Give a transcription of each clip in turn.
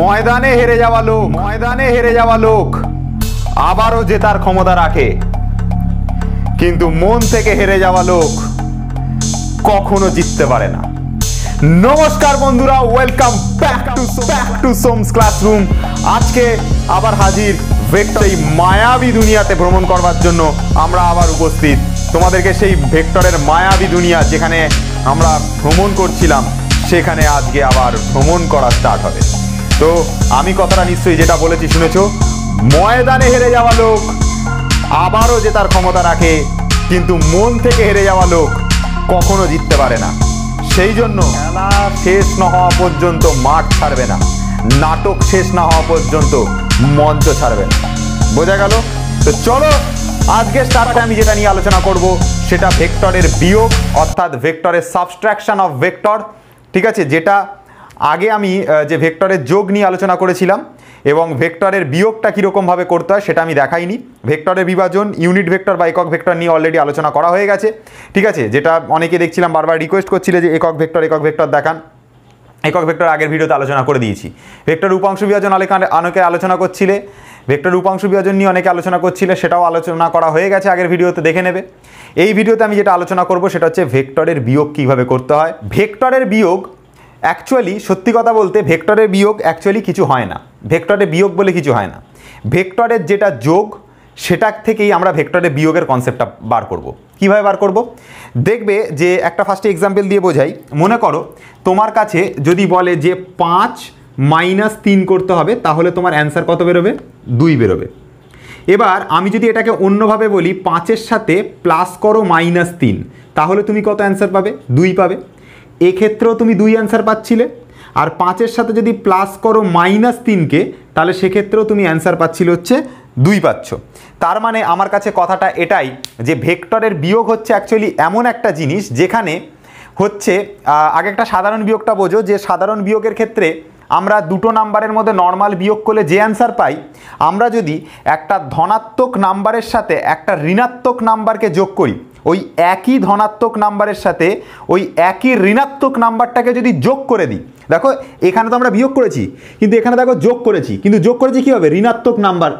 ময়দানে হেরে যাওয়া লোক ময়দানে হেরে যাওয়া লোক আবারও জেতার ক্ষমতা রাখে কিন্তু মন থেকে হেরে যাওয়া লোক কখনো জিততে পারে না নমস্কার বন্ধুরা welcome back to back to সোমস ক্লাসরুম আজকে আবার হাজির ভেক্টর এই মায়াবী দুনিয়াতে ভ্রমণ করবার জন্য আমরা আবার উপস্থিত তোমাদেরকে সেই ভেক্টরের মায়াবী দুনিয়া যেখানে আমরা ভ্রমণ করছিলাম সেখানে আজকে আবার ভ্রমণ করা স্টার্ট হবে তো আমি কথাটা নিশ্চয়ই যেটা বলেছি শুনেছ ময়দানে হেরে যাওয়া লোক আবারও জেতার ক্ষমতা রাখে কিন্তু মন থেকে হেরে যাওয়া লোক কখনো জিততে পারে না সেই জন্য খেলা শেষ না হওয়া পর্যন্ত মাঠ ছাড়বে না নাটক শেষ না হওয়া পর্যন্ত মঞ্চ ছাড়বে না বোঝা গেল তো চলো আজকে স্টার্ট আমি যেটা নিয়ে আলোচনা করব সেটা ভেক্টরের বিয়োগ অর্থাৎ ভেক্টরের সাবস্ট্রাকশন অফ ভেক্টর ঠিক আছে যেটা আগে আমি যে ভেক্টরের যোগ নিয়ে আলোচনা করেছিলাম এবং ভেক্টরের বিয়োগটা কীরকমভাবে করতে হয় সেটা আমি দেখাইনি ভেক্টরের বিভাজন ইউনিট ভেক্টর বা একক ভেক্টর নিয়ে অলরেডি আলোচনা করা হয়ে গেছে ঠিক আছে যেটা অনেকে দেখছিলাম বারবার রিকোয়েস্ট করছিলে যে একক ভেক্টর একক ভেক্টর দেখান একক ভেক্টর আগের ভিডিওতে আলোচনা করে দিয়েছি ভেক্টর উপাংশ বিভাজন অনেকে আলোচনা করছিলে ভেক্টর উপাংশ বিভাজন নিয়ে অনেকে আলোচনা করছিলে সেটাও আলোচনা করা হয়ে গেছে আগের ভিডিওতে দেখে নেবে এই ভিডিওতে আমি যেটা আলোচনা করব সেটা হচ্ছে ভেক্টরের বিয়োগ কীভাবে করতে হয় ভেক্টরের বিয়োগ অ্যাকচুয়ালি সত্যি কথা বলতে ভেক্টরের বিয়োগ অ্যাকচুয়ালি কিছু হয় না ভেক্টরের বিয়োগ বলে কিছু হয় না ভেক্টরের যেটা যোগ সেটার থেকেই আমরা ভেক্টরের বিয়োগের কনসেপ্টটা বার করব। কিভাবে বার করব। দেখবে যে একটা ফার্স্টে এক্সাম্পল দিয়ে বোঝাই মনে করো তোমার কাছে যদি বলে যে পাঁচ মাইনাস তিন করতে হবে তাহলে তোমার অ্যান্সার কত বেরোবে দুই বেরোবে এবার আমি যদি এটাকে অন্যভাবে বলি পাঁচের সাথে প্লাস করো মাইনাস তিন তাহলে তুমি কত অ্যান্সার পাবে দুই পাবে এক্ষেত্রেও তুমি দুই অ্যান্সার পাচ্ছিলে আর পাঁচের সাথে যদি প্লাস করো মাইনাস তিনকে তাহলে সেক্ষেত্রেও তুমি অ্যান্সার পাচ্ছিলে হচ্ছে দুই পাচ্ছ তার মানে আমার কাছে কথাটা এটাই যে ভেক্টরের বিয়োগ হচ্ছে অ্যাকচুয়ালি এমন একটা জিনিস যেখানে হচ্ছে আগে একটা সাধারণ বিয়োগটা বোঝো যে সাধারণ বিয়োগের ক্ষেত্রে আমরা দুটো নাম্বারের মধ্যে নর্মাল বিয়োগ করলে যে অ্যান্সার পাই আমরা যদি একটা ধনাত্মক নাম্বারের সাথে একটা ঋণাত্মক নাম্বারকে যোগ করি ওই একই ধনাত্মক নাম্বারের সাথে ওই একই ঋণাত্মক নাম্বারটাকে যদি যোগ করে দিই দেখো এখানে তো আমরা বিয়োগ করেছি কিন্তু এখানে দেখো যোগ করেছি কিন্তু যোগ করেছি কীভাবে ঋণাত্মক নাম্বার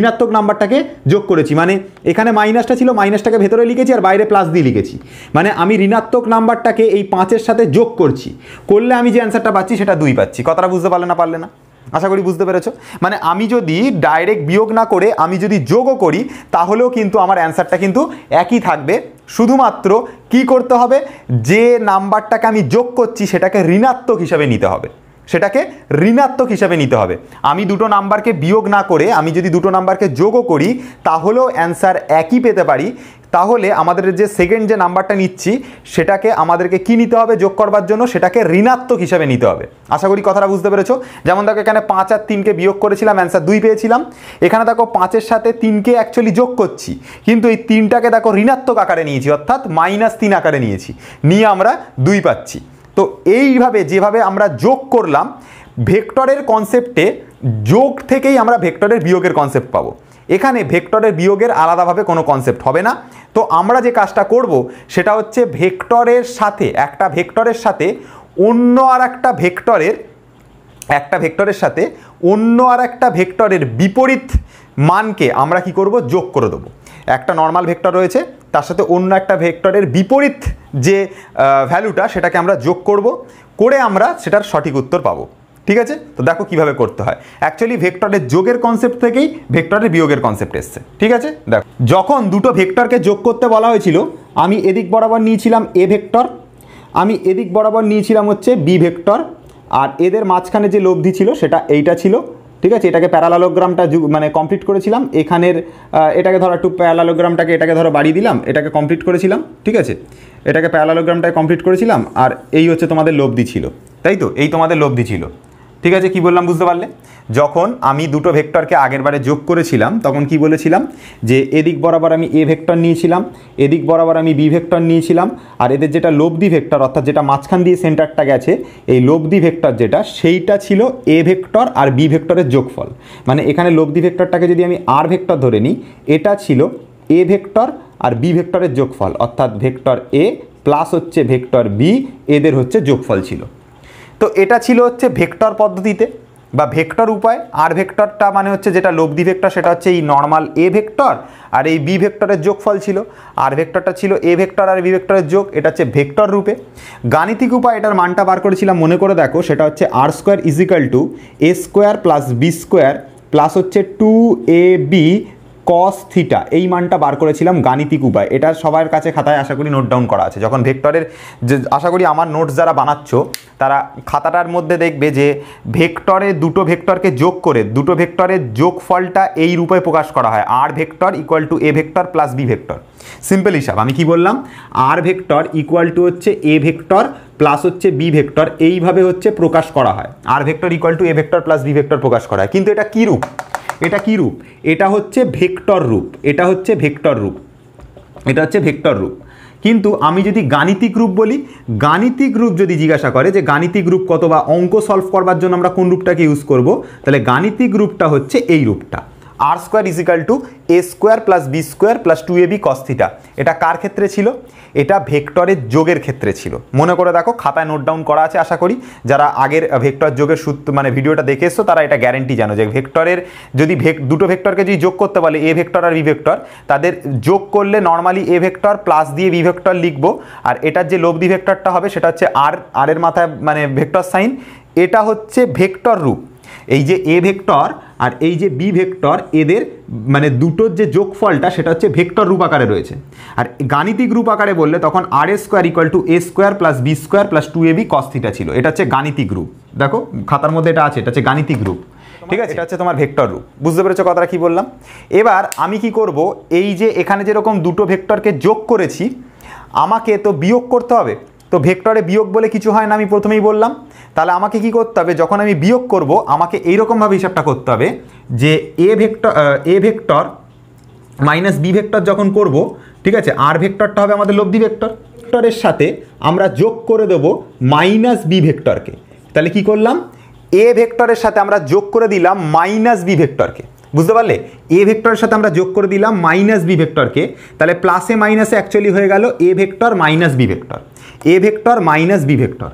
ঋণাত্মক নাম্বারটাকে যোগ করেছি মানে এখানে মাইনাসটা ছিল মাইনাসটাকে ভেতরে লিখেছি আর বাইরে প্লাস দিয়ে লিখেছি মানে আমি ঋণাত্মক নাম্বারটাকে এই পাঁচের সাথে যোগ করছি করলে আমি যে অ্যান্সারটা পাচ্ছি সেটা দুই পাচ্ছি কথাটা বুঝতে পারলে না পারলে না আশা করি বুঝতে পেরেছ মানে আমি যদি ডাইরেক্ট বিয়োগ না করে আমি যদি যোগও করি তাহলেও কিন্তু আমার অ্যান্সারটা কিন্তু একই থাকবে শুধুমাত্র কি করতে হবে যে নাম্বারটাকে আমি যোগ করছি সেটাকে ঋণাত্মক হিসাবে নিতে হবে সেটাকে ঋণাত্মক হিসাবে নিতে হবে আমি দুটো নাম্বারকে বিয়োগ না করে আমি যদি দুটো নাম্বারকে যোগও করি তাহলেও অ্যান্সার একই পেতে পারি তাহলে আমাদের যে সেকেন্ড যে নাম্বারটা নিচ্ছি সেটাকে আমাদেরকে কি নিতে হবে যোগ করবার জন্য সেটাকে ঋণাত্মক হিসাবে নিতে হবে আশা করি কথাটা বুঝতে পেরেছো যেমন দেখো এখানে পাঁচ আর তিনকে বিয়োগ করেছিলাম অ্যান্সার দুই পেয়েছিলাম এখানে দেখো পাঁচের সাথে তিনকে অ্যাকচুয়ালি যোগ করছি কিন্তু এই তিনটাকে দেখো ঋণাত্মক আকারে নিয়েছি অর্থাৎ মাইনাস তিন আকারে নিয়েছি নিয়ে আমরা দুই পাচ্ছি তো এইভাবে যেভাবে আমরা যোগ করলাম ভেক্টরের কনসেপ্টে যোগ থেকেই আমরা ভেক্টরের বিয়োগের কনসেপ্ট পাবো এখানে ভেক্টরের বিয়োগের আলাদাভাবে কোনো কনসেপ্ট হবে না তো আমরা যে কাজটা করব সেটা হচ্ছে ভেক্টরের সাথে একটা ভেক্টরের সাথে অন্য আর একটা ভেক্টরের একটা ভেক্টরের সাথে অন্য আর একটা ভেক্টরের বিপরীত মানকে আমরা কি করব যোগ করে দেবো একটা নর্মাল ভেক্টর রয়েছে তার সাথে অন্য একটা ভেক্টরের বিপরীত যে ভ্যালুটা সেটাকে আমরা যোগ করব করে আমরা সেটার সঠিক উত্তর পাবো ঠিক আছে তো দেখো কিভাবে করতে হয় অ্যাকচুয়ালি ভেক্টরের যোগের কনসেপ্ট থেকেই ভেক্টরের বিয়োগের কনসেপ্ট এসছে ঠিক আছে দেখো যখন দুটো ভেক্টরকে যোগ করতে বলা হয়েছিল আমি এদিক বরাবর নিয়েছিলাম এ ভেক্টর আমি এদিক বরাবর নিয়েছিলাম হচ্ছে বি ভেক্টর আর এদের মাঝখানে যে লব্ধি ছিল সেটা এইটা ছিল ঠিক আছে এটাকে প্যারালালোগ্রামটা মানে কমপ্লিট করেছিলাম এখানের এটাকে ধরো একটু প্যারালালোগ্রামটাকে এটাকে ধরো বাড়িয়ে দিলাম এটাকে কমপ্লিট করেছিলাম ঠিক আছে এটাকে প্যারালালোগ্রামটাকে কমপ্লিট করেছিলাম আর এই হচ্ছে তোমাদের লব্ধি ছিল তাই তো এই তোমাদের লব্ধি ছিল ঠিক আছে কি বললাম বুঝতে পারলে যখন আমি দুটো ভেক্টরকে আগের বারে যোগ করেছিলাম তখন কি বলেছিলাম যে এদিক বরাবর আমি এ ভেক্টর নিয়েছিলাম এদিক বরাবর আমি বি ভেক্টর নিয়েছিলাম আর এদের যেটা লব্ধি ভেক্টর অর্থাৎ যেটা মাঝখান দিয়ে সেন্টারটা গেছে এই লব্ধি ভেক্টর যেটা সেইটা ছিল এ ভেক্টর আর বি ভেক্টরের যোগফল মানে এখানে লব্ধি ভেক্টরটাকে যদি আমি আর ভেক্টর ধরে নিই এটা ছিল এ ভেক্টর আর বি ভেক্টরের যোগফল অর্থাৎ ভেক্টর এ প্লাস হচ্ছে ভেক্টর বি এদের হচ্ছে যোগফল ছিল তো এটা ছিল হচ্ছে ভেক্টর পদ্ধতিতে বা ভেক্টর উপায় আর ভেক্টরটা মানে হচ্ছে যেটা লব্ধি ভেক্টর সেটা হচ্ছে এই নর্মাল এ ভেক্টর আর এই বি ভেক্টরের যোগফল ছিল আর ভেক্টরটা ছিল এ ভেক্টর আর বি ভেক্টরের যোগ এটা হচ্ছে ভেক্টর রূপে গাণিতিক উপায় এটার মানটা বার করেছিলাম মনে করে দেখো সেটা হচ্ছে R square equal to A square plus B square plus হচ্ছে two A B cos theta এই মানটা বার করেছিলাম গাণিতিক উপায় এটা সবার কাছে খাতায় আশা করি নোট ডাউন করা আছে যখন ভেক্টরের যে আশা করি আমার নোটস যারা বানাচ্ছ তারা খাতাটার মধ্যে দেখবে যে ভেক্টরে দুটো ভেক্টরকে যোগ করে দুটো ভেক্টরের যোগফলটা এই রূপে প্রকাশ করা হয় R vector equal to A vector plus B vector simple হিসাব আমি কি বললাম আর ভেক্টর ইকুয়াল টু হচ্ছে এ ভেক্টর প্লাস হচ্ছে বি ভেক্টর এইভাবে হচ্ছে প্রকাশ করা হয় R vector equal to A vector plus B vector প্রকাশ করা হয় কিন্তু এটা কী রূপ এটা কি রূপ এটা হচ্ছে ভেক্টর রূপ এটা হচ্ছে ভেক্টর রূপ এটা হচ্ছে ভেক্টর রূপ কিন্তু আমি যদি গাণিতিক রূপ বলি গাণিতিক রূপ যদি জিজ্ঞাসা করে যে গাণিতিক রূপ কত বা অঙ্ক সলভ করবার জন্য আমরা কোন রূপটাকে ইউজ করব তাহলে গাণিতিক রূপটা হচ্ছে এই রূপটা R square is to A square plus B square plus two A B cos theta এটা কার ক্ষেত্রে ছিল এটা ভেক্টরের যোগের ক্ষেত্রে ছিল মনে করে দেখো খাতায় নোট ডাউন করা আছে আশা করি যারা আগের ভেক্টর যোগের সূত্র মানে ভিডিওটা দেখে এসছো তারা এটা গ্যারেন্টি জানো যে ভেক্টরের যদি ভেক দুটো ভেক্টরকে যদি যোগ করতে বলে এ ভেক্টর আর বি ভেক্টর তাদের যোগ করলে নর্মালি এ ভেক্টর প্লাস দিয়ে বি ভেক্টর লিখবো আর এটার যে লব্ধি ভেক্টরটা হবে সেটা হচ্ছে আর আরের মাথায় মানে ভেক্টর সাইন এটা হচ্ছে ভেক্টর রূপ এই যে এ ভেক্টর আর এই যে বি ভেক্টর এদের মানে দুটোর যে যোগফলটা সেটা হচ্ছে ভেক্টর রূপ আকারে রয়েছে আর গাণিতিক রূপ আকারে বললে তখন আর A square equal to A square plus B square plus two A B cos theta ছিল এটা হচ্ছে গাণিতিক রূপ দেখো খাতার মধ্যে এটা আছে এটা হচ্ছে গাণিতিক রূপ ঠিক আছে এটা হচ্ছে তোমার ভেক্টর রূপ বুঝতে পেরেছো কথাটা কী বললাম এবার আমি কি করব এই যে এখানে যেরকম দুটো ভেক্টরকে যোগ করেছি আমাকে তো বিয়োগ করতে হবে তো ভেক্টরে বিয়োগ বলে কিছু হয় না আমি প্রথমেই বললাম তাহলে আমাকে কি করতে হবে যখন আমি বিয়োগ করব আমাকে এইরকমভাবে হিসাবটা করতে হবে যে A vector A vector minus B vector যখন করব ঠিক আছে আর ভেক্টরটা হবে আমাদের লব্ধি ভেক্টর ভেক্টরের সাথে আমরা যোগ করে দেব মাইনাস বি ভেক্টরকে তাহলে কি করলাম এ ভেক্টরের সাথে আমরা যোগ করে দিলাম মাইনাস বি ভেক্টরকে বুঝতে পারলে এ ভেক্টরের সাথে আমরা যোগ করে দিলাম মাইনাস বি ভেক্টরকে তাহলে প্লাসে মাইনাসে অ্যাকচুয়ালি হয়ে গেল A vector minus B vector A vector minus B vector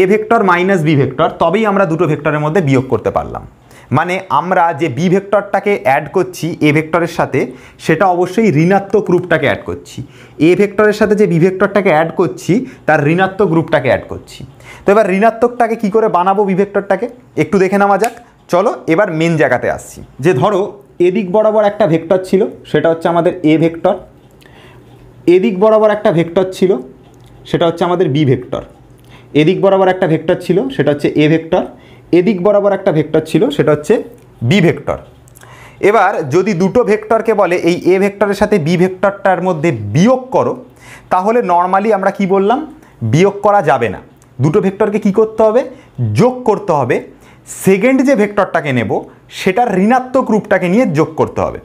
A vector minus B vector তবেই আমরা দুটো ভেক্টরের মধ্যে বিয়োগ করতে পারলাম মানে আমরা যে বি ভেক্টরটাকে অ্যাড করছি এ ভেক্টরের সাথে সেটা অবশ্যই ঋণাত্মক রূপটাকে অ্যাড করছি এ ভেক্টরের সাথে যে বি ভেক্টরটাকে অ্যাড করছি তার ঋণাত্মক গ্রুপটাকে অ্যাড করছি তো এবার ঋণাত্মকটাকে কি করে বানাবো বি ভেক্টরটাকে একটু দেখে নেওয়া যাক চলো এবার মেন জায়গাতে আসছি যে ধরো এদিক বরাবর একটা ভেক্টর ছিল সেটা হচ্ছে আমাদের এ ভেক্টর এদিক বরাবর একটা ভেক্টর ছিল সেটা হচ্ছে আমাদের বি ভেক্টর এদিক বরাবর একটা ভেক্টর ছিল সেটা হচ্ছে এ ভেক্টর এদিক বরাবর একটা ভেক্টর ছিল সেটা হচ্ছে বি ভেক্টর এবার যদি দুটো ভেক্টরকে বলে এই এ ভেক্টরের সাথে বি ভেক্টরটার মধ্যে বিয়োগ করো তাহলে নর্মালি আমরা কি বললাম বিয়োগ করা যাবে না দুটো ভেক্টরকে কি করতে হবে যোগ করতে হবে সেকেন্ড যে ভেক্টরটাকে নেব সেটার ঋণাত্মক রূপটাকে নিয়ে যোগ করতে হবে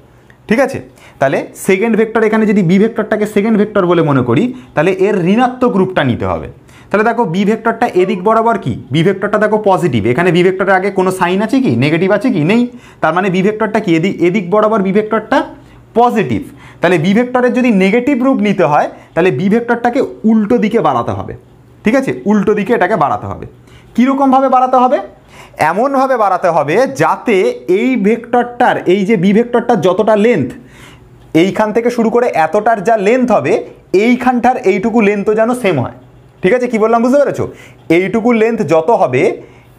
ঠিক আছে তাহলে সেকেন্ড ভেক্টর এখানে যদি বি ভেক্টরটাকে সেকেন্ড ভেক্টর বলে মনে করি তাহলে এর ঋণাত্মক রূপটা নিতে হবে তাহলে দেখো বি ভেক্টরটা এদিক বরাবর কি বি ভেক্টরটা দেখো পজিটিভ এখানে বি ভেক্টরের আগে কোনো সাইন আছে কি নেগেটিভ আছে কি নেই তার মানে বি ভেক্টরটা কি এদিক এদিক বরাবর বি ভেক্টরটা পজিটিভ তাহলে বি ভেক্টরের যদি নেগেটিভ রূপ নিতে হয় তাহলে বি ভেক্টরটাকে উল্টো দিকে বাড়াতে হবে ঠিক আছে উল্টো দিকে এটাকে বাড়াতে হবে কীরকমভাবে বাড়াতে হবে এমনভাবে বাড়াতে হবে যাতে এই ভেক্টরটার এই যে বি ভেক্টরটার যতটা লেন্থ এইখান থেকে শুরু করে এতটার যা লেন্থ হবে এইখানটার এইটুকু লেন্থও যেন সেম হয় ঠিক আছে কি বললাম বুঝতে পেরেছো এইটুকুর লেন্থ যত হবে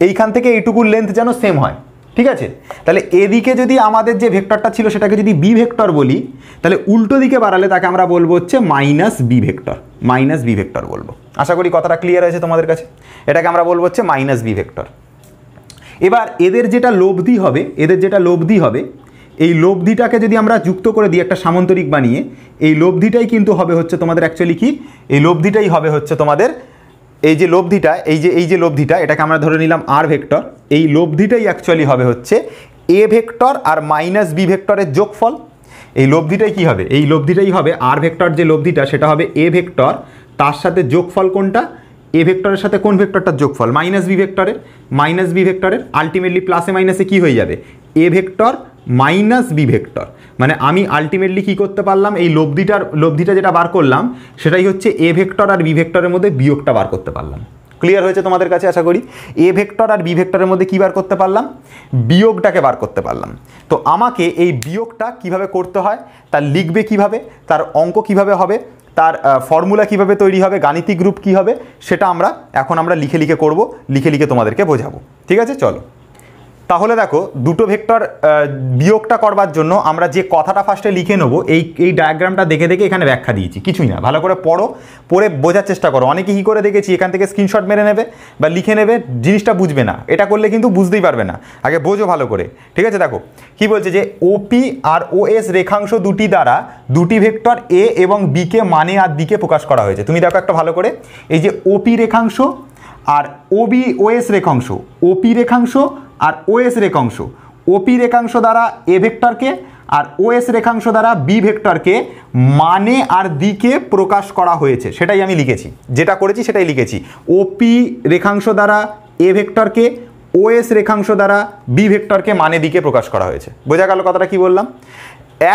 এইখান থেকে এইটুকুর লেন্থ যেন সেম হয় ঠিক আছে তাহলে এদিকে যদি আমাদের যে ভেক্টরটা ছিল সেটাকে যদি বি ভেক্টর বলি তাহলে উল্টো দিকে বাড়ালে তাকে আমরা বলবো হচ্ছে minus B vector minus B vector বলবো আশা করি কথাটা ক্লিয়ার হয়েছে তোমাদের কাছে এটাকে আমরা বলবো হচ্ছে মাইনাস বি ভেক্টর এবার এদের যেটা লব্ধি হবে এদের যেটা লব্ধি হবে এই লব্ধিটাকে যদি আমরা যুক্ত করে দিই একটা সামন্তরিক বানিয়ে এই লব্ধিটাই কিন্তু হবে হচ্ছে তোমাদের অ্যাকচুয়ালি কি এই লব্ধিটাই হবে হচ্ছে তোমাদের এই যে লব্ধিটা এই যে এই যে লব্ধিটা এটাকে আমরা ধরে নিলাম আর ভেক্টর এই লব্ধিটাই অ্যাকচুয়ালি হবে হচ্ছে এ ভেক্টর আর মাইনাস বি ভেক্টরের যোগফল এই লব্ধিটাই কি হবে এই লব্ধিটাই হবে আর ভেক্টর যে লব্ধিটা সেটা হবে এ ভেক্টর তার সাথে যোগফল কোনটা এ ভেক্টরের সাথে কোন ভেক্টরটার যোগফল মাইনাস বি ভেক্টরের মাইনাস বি ভেক্টরের আলটিমেটলি প্লাসে মাইনাসে কি হয়ে যাবে A vector minus B vector মানে আমি আলটিমেটলি কি করতে পারলাম এই লব্ধিটার লব্ধিটা যেটা বার করলাম সেটাই হচ্ছে এ ভেক্টর আর বি ভেক্টরের মধ্যে বিয়োগটা বার করতে পারলাম ক্লিয়ার হয়েছে তোমাদের কাছে আশা করি এ ভেক্টর আর বি ভেক্টরের মধ্যে কী বার করতে পারলাম বিয়োগটাকে বার করতে পারলাম তো আমাকে এই বিয়োগটা কিভাবে করতে হয় তার লিখবে কিভাবে তার অঙ্ক কিভাবে হবে তার ফর্মুলা কিভাবে তৈরি হবে গাণিতিক গ্রুপ কি হবে সেটা আমরা এখন আমরা লিখে লিখে করব লিখে লিখে তোমাদেরকে বোঝাবো ঠিক আছে চলো তাহলে দেখো দুটো ভেক্টর বিয়োগটা করবার জন্য আমরা যে কথাটা ফার্স্টে লিখে নেব এই এই ডায়াগ্রামটা দেখে দেখে এখানে ব্যাখ্যা দিয়েছি কিছুই না ভালো করে পড়ো পড়ে বোঝার চেষ্টা করো অনেকে কী করে দেখেছি এখান থেকে স্ক্রিনশট মেরে নেবে বা লিখে নেবে জিনিসটা বুঝবে না এটা করলে কিন্তু বুঝতেই পারবে না আগে বোঝো ভালো করে ঠিক আছে দেখো কি বলছে যে ওপি আর ও এস রেখাংশ দুটি দ্বারা দুটি ভেক্টর এ এবং বিকে মানে আর দিকে প্রকাশ করা হয়েছে তুমি দেখো একটা ভালো করে এই যে ওপি রেখাংশ আর ওবি ওএস রেখাংশ ওপি রেখাংশ আর ওএস রেখাংশ ওপি রেখাংশ দ্বারা এ ভেক্টরকে আর ওএস রেখাংশ দ্বারা বি ভেক্টরকে মানে আর দিকে প্রকাশ করা হয়েছে সেটাই আমি লিখেছি যেটা করেছি সেটাই লিখেছি ওপি রেখাংশ দ্বারা এ ভেক্টরকে ওএস রেখাংশ দ্বারা বি ভেক্টরকে মানে দিকে প্রকাশ করা হয়েছে বোঝা গেল কথাটা কি বললাম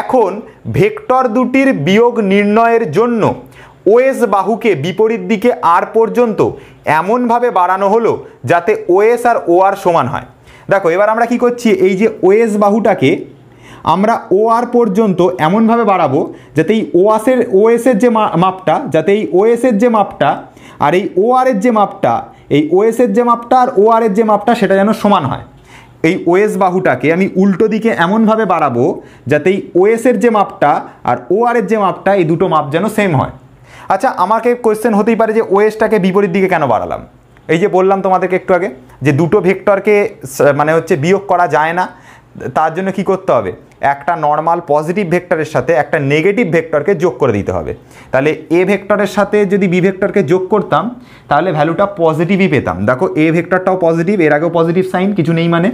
এখন ভেক্টর দুটির বিয়োগ নির্ণয়ের জন্য ওএস বাহুকে বিপরীত দিকে আর পর্যন্ত এমনভাবে বাড়ানো হলো যাতে ওএস আর ও আর সমান হয় দেখো এবার আমরা কি করছি এই যে ওয়েস বাহুটাকে আমরা ও আর পর্যন্ত এমনভাবে বাড়াবো যাতে এই ওয়াসের ওএসের যে মাপটা যাতে এই ওএসের যে মাপটা আর এই ও আরের যে মাপটা এই ওএসের যে মাপটা আর ও আরের যে মাপটা সেটা যেন সমান হয় এই ওএস বাহুটাকে আমি উল্টো দিকে এমনভাবে বাড়াবো যাতে এই ওএসের যে মাপটা আর ও আরের যে মাপটা এই দুটো মাপ যেন সেম হয় আচ্ছা আমাকে কোয়েশ্চেন হতেই পারে যে ওএসটাকে বিপরীত দিকে কেন বাড়ালাম এই যে বললাম তোমাদেরকে একটু আগে যে দুটো ভেক্টরকে মানে হচ্ছে বিয়োগ করা যায় না তার জন্য কি করতে হবে একটা নর্মাল পজিটিভ ভেক্টরের সাথে একটা নেগেটিভ ভেক্টরকে যোগ করে দিতে হবে তাহলে এ ভেক্টরের সাথে যদি বি ভেক্টরকে যোগ করতাম তাহলে ভ্যালুটা পজিটিভই পেতাম দেখো এ ভেক্টরটাও পজিটিভ এর আগেও পজিটিভ সাইন কিছু নেই মানে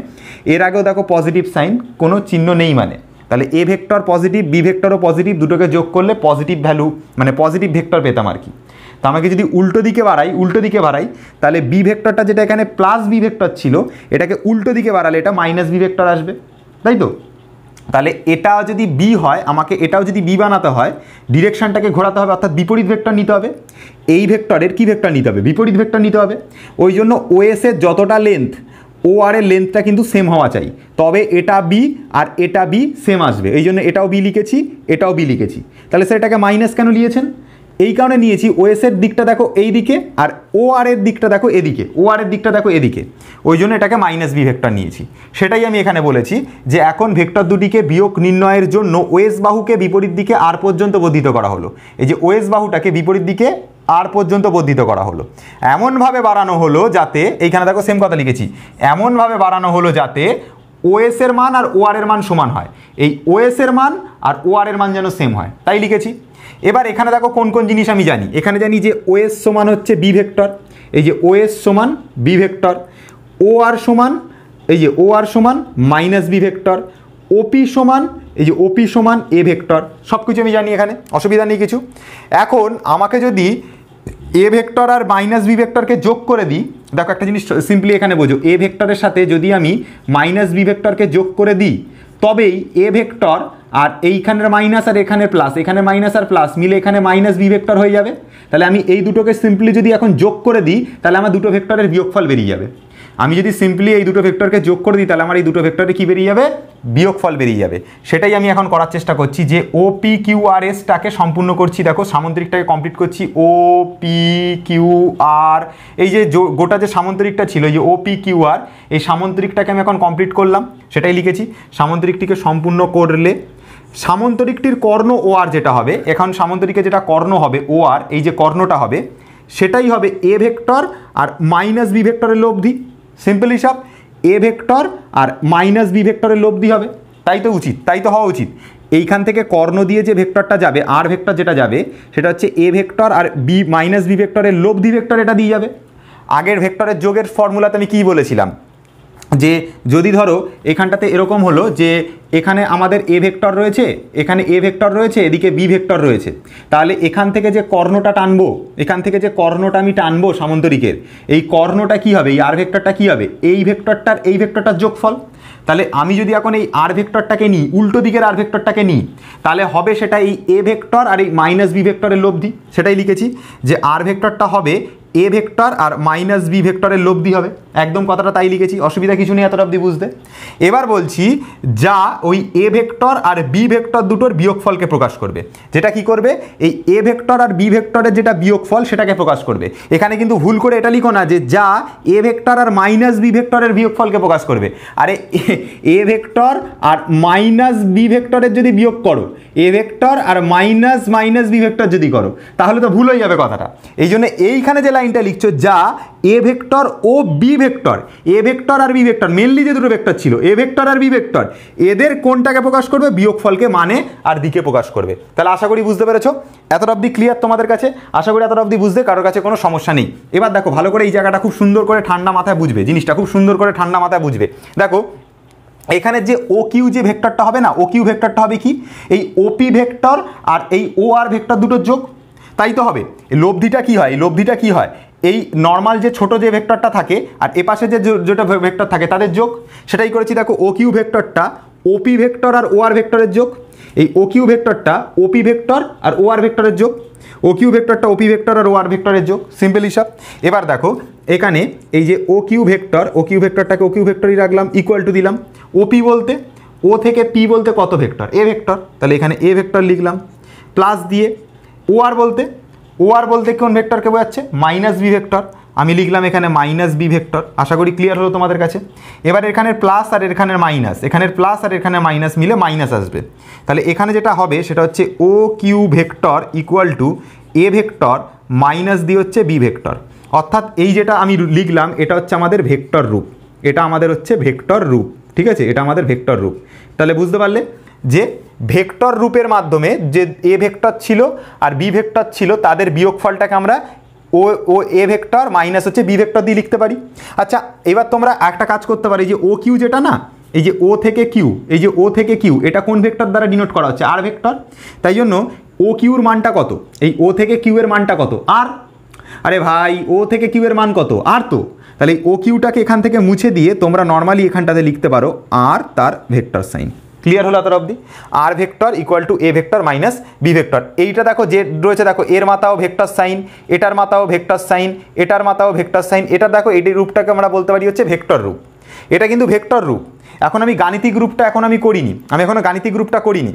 এর আগেও দেখো পজিটিভ সাইন কোনো চিহ্ন নেই মানে তাহলে এ ভেক্টর পজিটিভ বি ভেক্টরও পজিটিভ দুটোকে যোগ করলে পজিটিভ ভ্যালু মানে পজিটিভ ভেক্টর পেতাম আর কি তো আমাকে যদি উল্টো দিকে বাড়াই উল্টো দিকে বাড়াই তাহলে বি ভেক্টরটা যেটা এখানে প্লাস বি ভেক্টর ছিল এটাকে উল্টো দিকে বাড়ালে এটা মাইনাস বি ভেক্টর আসবে তাই তো তাহলে এটা যদি বি হয় আমাকে এটাও যদি বি বানাতে হয় ডিরেকশানটাকে ঘোরাতে হবে অর্থাৎ বিপরীত ভেক্টর নিতে হবে এই ভেক্টরের কি ভেক্টর নিতে হবে বিপরীত ভেক্টর নিতে হবে ওই জন্য ওএসের যতটা লেন্থ ও আর এর লেন্থটা কিন্তু সেম হওয়া চাই তবে এটা বি আর এটা বি সেম আসবে এই জন্য এটাও বি লিখেছি এটাও বি লিখেছি তাহলে স্যার এটাকে মাইনাস কেন নিয়েছেন এই কারণে নিয়েছি ওএসের দিকটা দেখো এই দিকে আর ও আর এর দিকটা দেখো এদিকে ও আর এর দিকটা দেখো এদিকে ওই জন্য এটাকে মাইনাস বি ভেক্টর নিয়েছি সেটাই আমি এখানে বলেছি যে এখন ভেক্টর দুটিকে বিয়োগ নির্ণয়ের জন্য ওএস বাহুকে বিপরীত দিকে আর পর্যন্ত বর্ধিত করা হলো এই যে ওএস বাহুটাকে বিপরীত দিকে আর পর্যন্ত বর্ধিত করা হলো এমনভাবে বাড়ানো হলো যাতে এইখানে দেখো সেম কথা লিখেছি এমনভাবে বাড়ানো হলো যাতে ওএস এর মান আর ওআর এর মান সমান হয় এই ওএস এর মান আর ওআর এর মান যেন সেম হয় তাই লিখেছি এবার এখানে দেখো কোন কোন জিনিস আমি জানি এখানে জানি যে ওএস সমান হচ্ছে বি ভেক্টর এই যে ওএস সমান বি ভেক্টর ওআর সমান এই যে ওআর সমান মাইনাস বি ভেক্টর ওপি সমান এই যে ওপি সমান এ ভেক্টর সব কিছু আমি জানি এখানে অসুবিধা নেই কিছু এখন আমাকে যদি এ ভেক্টর আর মাইনাস বি ভেক্টরকে যোগ করে দিই দেখো একটা জিনিস সিম্পলি এখানে বোঝো এ ভেক্টরের সাথে যদি আমি মাইনাস বি ভেক্টরকে যোগ করে দিই তবেই এ ভেক্টর আর এইখানের মাইনাস আর এখানে প্লাস এখানে মাইনাস আর প্লাস মিলে এখানে মাইনাস বি ভেক্টর হয়ে যাবে তাহলে আমি এই দুটোকে সিম্পলি যদি এখন যোগ করে দিই তাহলে আমার দুটো ভেক্টরের বিয়োগফল বেরিয়ে যাবে আমি যদি সিম্পলি এই দুটো ভেক্টরকে যোগ করে দিই তাহলে আমার এই দুটো ভেক্টরে কী বেরিয়ে যাবে বিয়োগফল বেরিয়ে যাবে সেটাই আমি এখন করার চেষ্টা করছি যে ও পি কিউ আর এসটাকে সম্পূর্ণ করছি দেখো সামুদ্রিকটাকে কমপ্লিট করছি ও পি কিউ আর এই যে গোটা যে সামন্তরিকটা ছিল যে ও পি কিউ আর এই সামুদ্রিকটাকে আমি এখন কমপ্লিট করলাম সেটাই লিখেছি সামুদ্রিকটিকে সম্পূর্ণ করলে সামন্তরিকটির কর্ণ ও আর যেটা হবে এখন সামন্তরিকে যেটা কর্ণ হবে ও আর এই যে কর্ণটা হবে সেটাই হবে এ ভেক্টর আর মাইনাস বি ভেক্টরের লব্ধি সিম্পলি হিসাব এ ভেক্টর আর মাইনাস বি ভেক্টরের লব্ধি হবে তাই তো উচিত তাই তো হওয়া উচিত এইখান থেকে কর্ণ দিয়ে যে ভেক্টরটা যাবে আর ভেক্টর যেটা যাবে সেটা হচ্ছে এ ভেক্টর আর বি মাইনাস বি ভেক্টরের লব্ধি ভেক্টর এটা দিয়ে যাবে আগের ভেক্টরের যোগের ফর্মুলাতে আমি কী বলেছিলাম যে যদি ধরো এখানটাতে এরকম হলো যে এখানে আমাদের এ ভেক্টর রয়েছে এখানে এ ভেক্টর রয়েছে এদিকে বি ভেক্টর রয়েছে তাহলে এখান থেকে যে কর্ণটা টানবো এখান থেকে যে কর্ণটা আমি টানবো সামন্তরিকের এই কর্ণটা কি হবে এই আর ভেক্টরটা কি হবে এই ভেক্টরটার এই ভেক্টরটার যোগফল তাহলে আমি যদি এখন এই আর ভেক্টরটাকে নিই উল্টো দিকের আর ভেক্টরটাকে নিই তাহলে হবে সেটা এই এ ভেক্টর আর এই মাইনাস বি ভেক্টরের লব্ধি সেটাই লিখেছি যে আর ভেক্টরটা হবে এ ভেক্টর আর মাইনাস বি ভেক্টরের লব্ধি হবে একদম কথাটা তাই লিখেছি অসুবিধা কিছু নেই এতটা অব্দি বুঝতে এবার বলছি যা ওই এ ভেক্টর আর বি ভেক্টর দুটোর বিয়োগফলকে প্রকাশ করবে যেটা কি করবে এই এ ভেক্টর আর বি ভেক্টরের যেটা বিয়োগফল সেটাকে প্রকাশ করবে এখানে কিন্তু ভুল করে এটা লিখো না যে যা এ ভেক্টর আর মাইনাস বি ভেক্টরের বিয়োগফলকে প্রকাশ করবে আরে এ ভেক্টর আর মাইনাস বি ভেক্টরের যদি বিয়োগ করো এ ভেক্টর আর মাইনাস মাইনাস বি ভেক্টর যদি করো তাহলে তো ভুল হয়ে যাবে কথাটা এই জন্য এইখানে যে লাইনটা লিখছো যা এ ভেক্টর ও বি ভেক্টর এ ভেক্টর আর বি ভেক্টর মেনলি যে দুটো ভেক্টর ছিল এ ভেক্টর আর বি ভেক্টর এদের কোনটাকে প্রকাশ করবে বিয়োগফলকে মানে আর দিকে প্রকাশ করবে তাহলে আশা করি বুঝতে পেরেছো এতটা অবধি ক্লিয়ার তোমাদের কাছে আশা করি এতটা অবধি বুঝতে কারোর কাছে কোনো সমস্যা নেই এবার দেখো ভালো করে এই জায়গাটা খুব সুন্দর করে ঠান্ডা মাথায় বুঝবে জিনিসটা খুব সুন্দর করে ঠান্ডা মাথায় বুঝবে দেখো এখানে যে ও কিউ যে ভেক্টরটা হবে না ও কিউ ভেক্টরটা হবে কি এই ওপি ভেক্টর আর এই ও আর ভেক্টর দুটোর যোগ তাই তো হবে এই লব্ধিটা কী হয় এই লব্ধিটা কী হয় এই নর্মাল যে ছোট যে ভেক্টরটা থাকে আর এ পাশে যে যেটা ভেক্টর থাকে তাদের যোগ সেটাই করেছি দেখো ও কিউ ভেক্টরটা ওপি ভেক্টর আর ও আর ভেক্টরের যোগ এই ও কিউ ভেক্টরটা ওপি ভেক্টর আর ও আর ভেক্টরের যোগ ও কিউ ভেক্টরটা ওপি ভেক্টর আর ও আর ভেক্টরের যোগ সিম্পল হিসাব এবার দেখো এখানে এই যে O Q vector O Q ভেক্টরটাকে ও কিউ ভেক্টরই রাখলাম ইকুয়াল টু দিলাম ওপি বলতে ও থেকে পি বলতে কত ভেক্টর এ ভেক্টর তাহলে এখানে এ ভেক্টর লিখলাম প্লাস দিয়ে ওআর বলতে ওআর বলতে কোন ভেক্টরকে বোঝাচ্ছে মাইনাস বি ভেক্টর আমি লিখলাম এখানে মাইনাস বি ভেক্টর আশা করি ক্লিয়ার হলো তোমাদের কাছে এবার এখানের প্লাস আর এখানের মাইনাস এখানের প্লাস আর এখানে মাইনাস মিলে মাইনাস আসবে তাহলে এখানে যেটা হবে সেটা হচ্ছে O Q vector equal to A vector minus the হচ্ছে বি ভেক্টর অর্থাৎ এই যেটা আমি লিখলাম এটা হচ্ছে আমাদের ভেক্টর রূপ এটা আমাদের হচ্ছে ভেক্টর রূপ ঠিক আছে এটা আমাদের ভেক্টর রূপ তাহলে বুঝতে পারলে যে ভেক্টর রূপের মাধ্যমে যে এ ভেক্টর ছিল আর বি ভেক্টর ছিল তাদের বিয়োগফলটাকে আমরা ও ও এ ভেক্টর মাইনাস হচ্ছে বি ভেক্টর দিয়ে লিখতে পারি আচ্ছা এবার তোমরা একটা কাজ করতে পারি এই যে ও কিউ যেটা না এই যে ও থেকে কিউ এই যে ও থেকে কিউ এটা কোন ভেক্টর দ্বারা ডিনোট করা হচ্ছে আর ভেক্টর তাই জন্য ও কিউর মানটা কত এই ও থেকে কিউ এর মানটা কত আর আরে ভাই ও থেকে কিউ এর মান কত আর তো তাহলে ও কিউটাকে এখান থেকে মুছে দিয়ে তোমরা নর্মালি এখানটাতে লিখতে পারো আর তার ভেক্টর সাইন ক্লিয়ার হলো এতটা অবধি R vector equal to A vector minus B vector এইটা দেখো যে রয়েছে দেখো এর মাতাও ভেক্টর সাইন এটার মাতাও ভেক্টর সাইন এটার মাতাও ভেক্টর সাইন এটা দেখো এটির রূপটাকে আমরা বলতে পারি হচ্ছে ভেক্টর রূপ এটা কিন্তু ভেক্টর রূপ এখন আমি গাণিতিক রূপটা এখন আমি করিনি আমি এখনও গাণিতিক রূপটা করিনি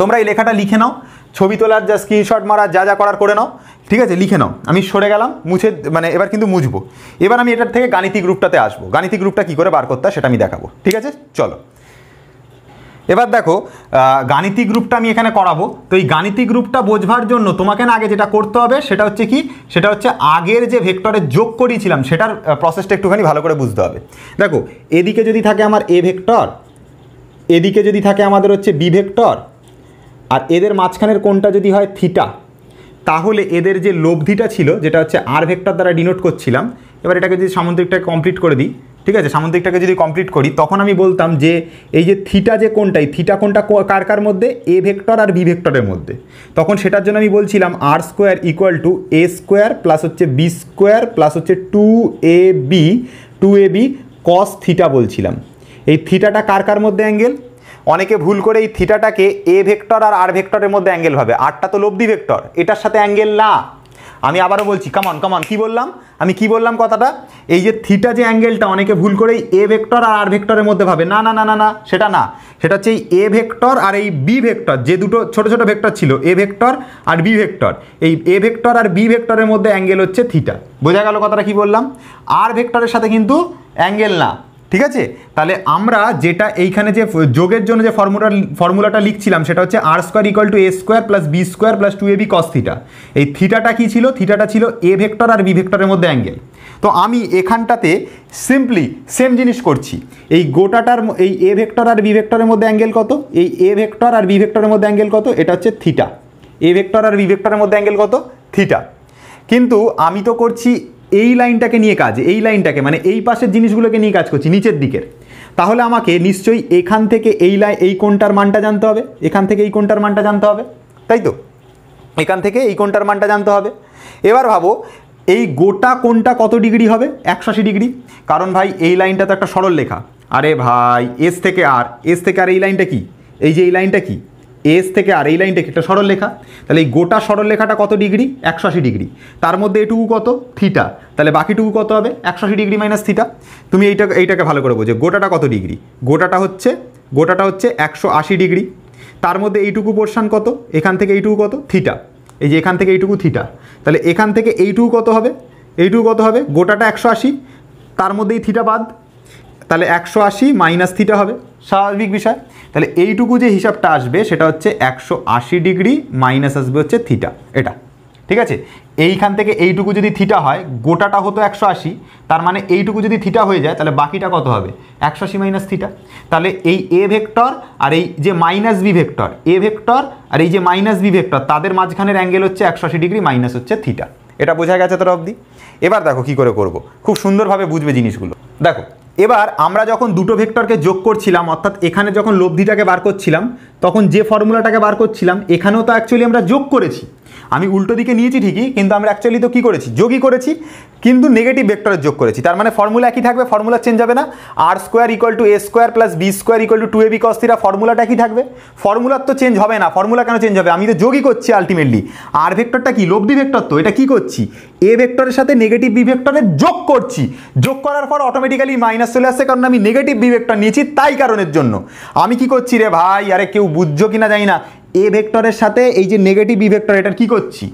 তোমরা এই লেখাটা লিখে নাও ছবি তোলার যা স্ক্রিনশট মারার যা যা করার করে নাও ঠিক আছে লিখে নাও আমি সরে গেলাম মুছে মানে এবার কিন্তু মুছবো এবার আমি এটার থেকে গাণিতিক রূপটাতে আসবো গাণিতিক রূপটা কী করে বার করতে সেটা আমি দেখাবো ঠিক আছে চলো এবার দেখো গাণিতিক গ্রুপটা আমি এখানে করাবো তো এই গাণিতিক গ্রুপটা বোঝবার জন্য তোমাকে না আগে যেটা করতে হবে সেটা হচ্ছে কি সেটা হচ্ছে আগের যে ভেক্টরের যোগ করিয়েছিলাম সেটার প্রসেসটা একটুখানি ভালো করে বুঝতে হবে দেখো এদিকে যদি থাকে আমার এ ভেক্টর এদিকে যদি থাকে আমাদের হচ্ছে বি ভেক্টর আর এদের মাঝখানের কোনটা যদি হয় থিটা তাহলে এদের যে লব্ধিটা ছিল যেটা হচ্ছে আর ভেক্টর দ্বারা ডিনোট করছিলাম এবার এটাকে যদি সামুদ্রিকটা কমপ্লিট করে দিই ঠিক আছে সামুদ্রিকটাকে যদি কমপ্লিট করি তখন আমি বলতাম যে এই যে থিটা যে কোনটাই থিটা কোনটা কার কার মধ্যে এ ভেক্টর আর বি ভেক্টরের মধ্যে তখন সেটার জন্য আমি বলছিলাম R square equal to A square plus হচ্ছে বি স্কোয়ার প্লাস হচ্ছে two A B two A B cos theta বলছিলাম এই থিটাটা কার কার মধ্যে অ্যাঙ্গেল অনেকে ভুল করে এই থিটাটাকে এ ভেক্টর আর আর ভেক্টরের মধ্যে অ্যাঙ্গেল হবে আরটা তো লব্ধি ভেক্টর এটার সাথে অ্যাঙ্গেল না আমি আবারও বলছি কামন কামন কি বললাম আমি কি বললাম কথাটা এই যে থিটা যে অ্যাঙ্গেলটা অনেকে ভুল করেই এ ভেক্টর আর আর ভেক্টরের মধ্যে ভাবে না না না না না সেটা না সেটা হচ্ছে এই এ ভেক্টর আর এই বি ভেক্টর যে দুটো ছোট ছোট ভেক্টর ছিল এ ভেক্টর আর বি ভেক্টর এই এ ভেক্টর আর বি ভেক্টরের মধ্যে অ্যাঙ্গেল হচ্ছে থিটা বোঝা গেল কথাটা কি বললাম আর ভেক্টরের সাথে কিন্তু অ্যাঙ্গেল না ঠিক আছে তাহলে আমরা যেটা এইখানে যে যোগের জন্য যে ফর্মুলা ফর্মুলাটা লিখছিলাম সেটা হচ্ছে R square equal to A square plus B square plus two A B cos theta এই থিটাটা কী ছিল থিটাটা ছিল এ ভেক্টর আর বি ভেক্টরের মধ্যে অ্যাঙ্গেল তো আমি এখানটাতে সিম্পলি সেম জিনিস করছি এই গোটাটার এই এ ভেক্টর আর বি ভেক্টরের মধ্যে অ্যাঙ্গেল কত এই এ ভেক্টর আর বি ভেক্টরের মধ্যে অ্যাঙ্গেল কত এটা হচ্ছে থিটা এ ভেক্টর আর বি ভেক্টরের মধ্যে অ্যাঙ্গেল কত থিটা কিন্তু আমি তো করছি এই লাইনটাকে নিয়ে কাজ এই লাইনটাকে মানে এই পাশের জিনিসগুলোকে নিয়ে কাজ করছি নিচের দিকের তাহলে আমাকে নিশ্চয়ই এখান থেকে এই লাইন এই কোনটার মানটা জানতে হবে এখান থেকে এই কোনটার মানটা জানতে হবে তাই তো এখান থেকে এই কোনটার মানটা জানতে হবে এবার ভাবো এই গোটা কোনটা কত ডিগ্রি হবে একশো ডিগ্রি কারণ ভাই এই লাইনটা তো একটা সরল লেখা আরে ভাই এস থেকে আর এস থেকে আর এই লাইনটা কি এই যে এই লাইনটা কি এস থেকে আর এই লাইনটা একটা সরল লেখা তাহলে এই গোটা সরল লেখাটা কত ডিগ্রি একশো আশি ডিগ্রি তার মধ্যে এটুকু কত থিটা তাহলে বাকিটুকু কত হবে একশো আশি ডিগ্রি মাইনাস থিটা তুমি এইটা এইটাকে ভালো করে বোঝো গোটাটা কত ডিগ্রি গোটাটা হচ্ছে গোটাটা হচ্ছে একশো আশি ডিগ্রি তার মধ্যে এইটুকু পোর্শান কত এখান থেকে এইটুকু কত থিটা এই যে এখান থেকে এইটুকু থিটা তাহলে এখান থেকে এইটুকু কত হবে এইটুকু কত হবে গোটাটা একশো আশি তার মধ্যেই থিটা বাদ তাহলে একশো আশি মাইনাস থিটা হবে স্বাভাবিক বিষয় তাহলে এইটুকু যে হিসাবটা আসবে সেটা হচ্ছে একশো ডিগ্রি মাইনাস আসবে হচ্ছে থিটা এটা ঠিক আছে এইখান থেকে এইটুকু যদি থিটা হয় গোটাটা হতো একশো আশি তার মানে এইটুকু যদি থিটা হয়ে যায় তাহলে বাকিটা কত হবে একশো আশি মাইনাস থিটা তাহলে এই এ ভেক্টর আর এই যে minus B vector A vector আর এই যে মাইনাস বি ভেক্টর তাদের মাঝখানের অ্যাঙ্গেল হচ্ছে একশো আশি ডিগ্রি মাইনাস হচ্ছে থিটা এটা বোঝা গেছে তোর অবধি এবার দেখো কি করে করব। খুব সুন্দরভাবে বুঝবে জিনিসগুলো দেখো এবার আমরা যখন দুটো ভেক্টরকে যোগ করছিলাম অর্থাৎ এখানে যখন লব্ধিটাকে বার করছিলাম তখন যে ফর্মুলাটাকে বার করছিলাম এখানেও তো অ্যাকচুয়ালি আমরা যোগ করেছি আমি উল্টো দিকে নিয়েছি ঠিকই কিন্তু আমরা অ্যাকচুয়ালি তো কী করেছি যোগই করেছি কিন্তু নেগেটিভ ভেক্টরের যোগ করেছি তার মানে ফর্মুলা একই থাকবে ফর্মুলা চেঞ্জ হবে না R square equal to A square plus B square equal to two A B cos theta ফর্মুলাটা কি থাকবে ফর্মুলার তো চেঞ্জ হবে না ফর্মুলা কেন চেঞ্জ হবে আমি তো যোগই করছি আলটিমেটলি আর ভেক্টরটা কি লব্ধি ভেক্টর তো এটা কি করছি এ ভেক্টরের সাথে নেগেটিভ বি ভেক্টরের যোগ করছি যোগ করার পর অটোমেটিক্যালি মাইনাস চলে আসছে কারণ আমি নেগেটিভ বি ভেক্টর নিয়েছি তাই কারণের জন্য আমি কি করছি রে ভাই আরে কেউ বুঝছো কিনা জানি না এ ভেক্টরের সাথে এই যে নেগেটিভ ই ভেক্টর এটার কী করছি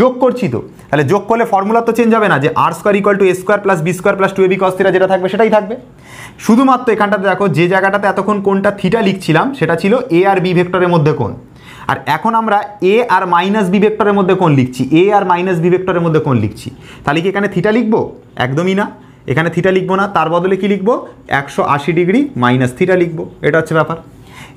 যোগ করছি তো তাহলে যোগ করলে ফর্মুলা তো চেঞ্জ হবে না যে R square equal to A square plus B square plus two A B cos theta যেটা থাকবে সেটাই থাকবে শুধুমাত্র এখানটাতে দেখো যে জায়গাটাতে এতক্ষণ কোনটা থিটা লিখছিলাম সেটা ছিল এ আর বি ভেক্টরের মধ্যে কোন আর এখন আমরা এ আর মাইনাস বি ভেক্টরের মধ্যে কোন লিখছি এ আর মাইনাস বি ভেক্টরের মধ্যে কোন লিখছি তাহলে কি এখানে থিটা লিখবো একদমই না এখানে থিটা লিখবো না তার বদলে কি লিখবো একশো আশি ডিগ্রি মাইনাস থিটা লিখবো এটা হচ্ছে ব্যাপার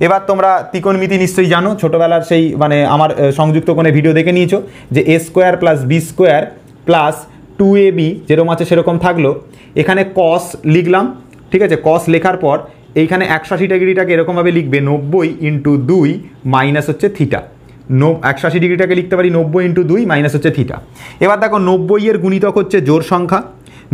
এবার তোমরা তিকোণমিতি নিশ্চয়ই জানো ছোটোবেলার সেই মানে আমার সংযুক্ত কোণে ভিডিও দেখে নিয়েছো যে A square plus B square plus two A B যেরকম আছে সেরকম থাকলো এখানে কস লিখলাম ঠিক আছে কস লেখার পর এইখানে একশো আশি ডিগ্রিটাকে এরকমভাবে লিখবে নব্বই ইন্টু দুই মাইনাস হচ্ছে থিটা নো একশো আশি ডিগ্রিটাকে লিখতে পারি নব্বই ইন্টু দুই মাইনাস হচ্ছে থিটা এবার দেখো নব্বইয়ের গুণিতক হচ্ছে জোর সংখ্যা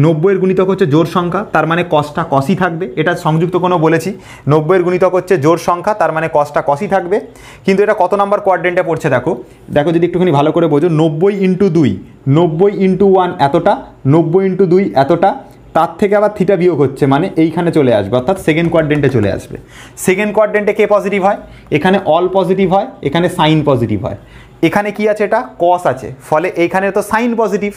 নব্বইয়ের গুণিতক হচ্ছে জোর সংখ্যা তার মানে কসটা কষি থাকবে এটা সংযুক্ত কোনো বলেছি নব্বইয়ের গুণিতক হচ্ছে জোর সংখ্যা তার মানে কসটা কষি থাকবে কিন্তু এটা কত নম্বর কোয়াড্রেন্টে পড়ছে দেখো দেখো যদি একটুখানি ভালো করে বোঝো নব্বই ইন্টু দুই নব্বই ইন্টু ওয়ান এতটা নব্বই ইন্টু দুই এতটা তার থেকে আবার থিটা বিয়োগ হচ্ছে মানে এইখানে চলে আসবে অর্থাৎ সেকেন্ড কোয়াড্রেন্টে চলে আসবে সেকেন্ড কোয়াড্রেন্টে কে পজিটিভ হয় এখানে অল পজিটিভ হয় এখানে সাইন পজিটিভ হয় এখানে কি আছে এটা কস আছে ফলে এইখানে তো সাইন পজিটিভ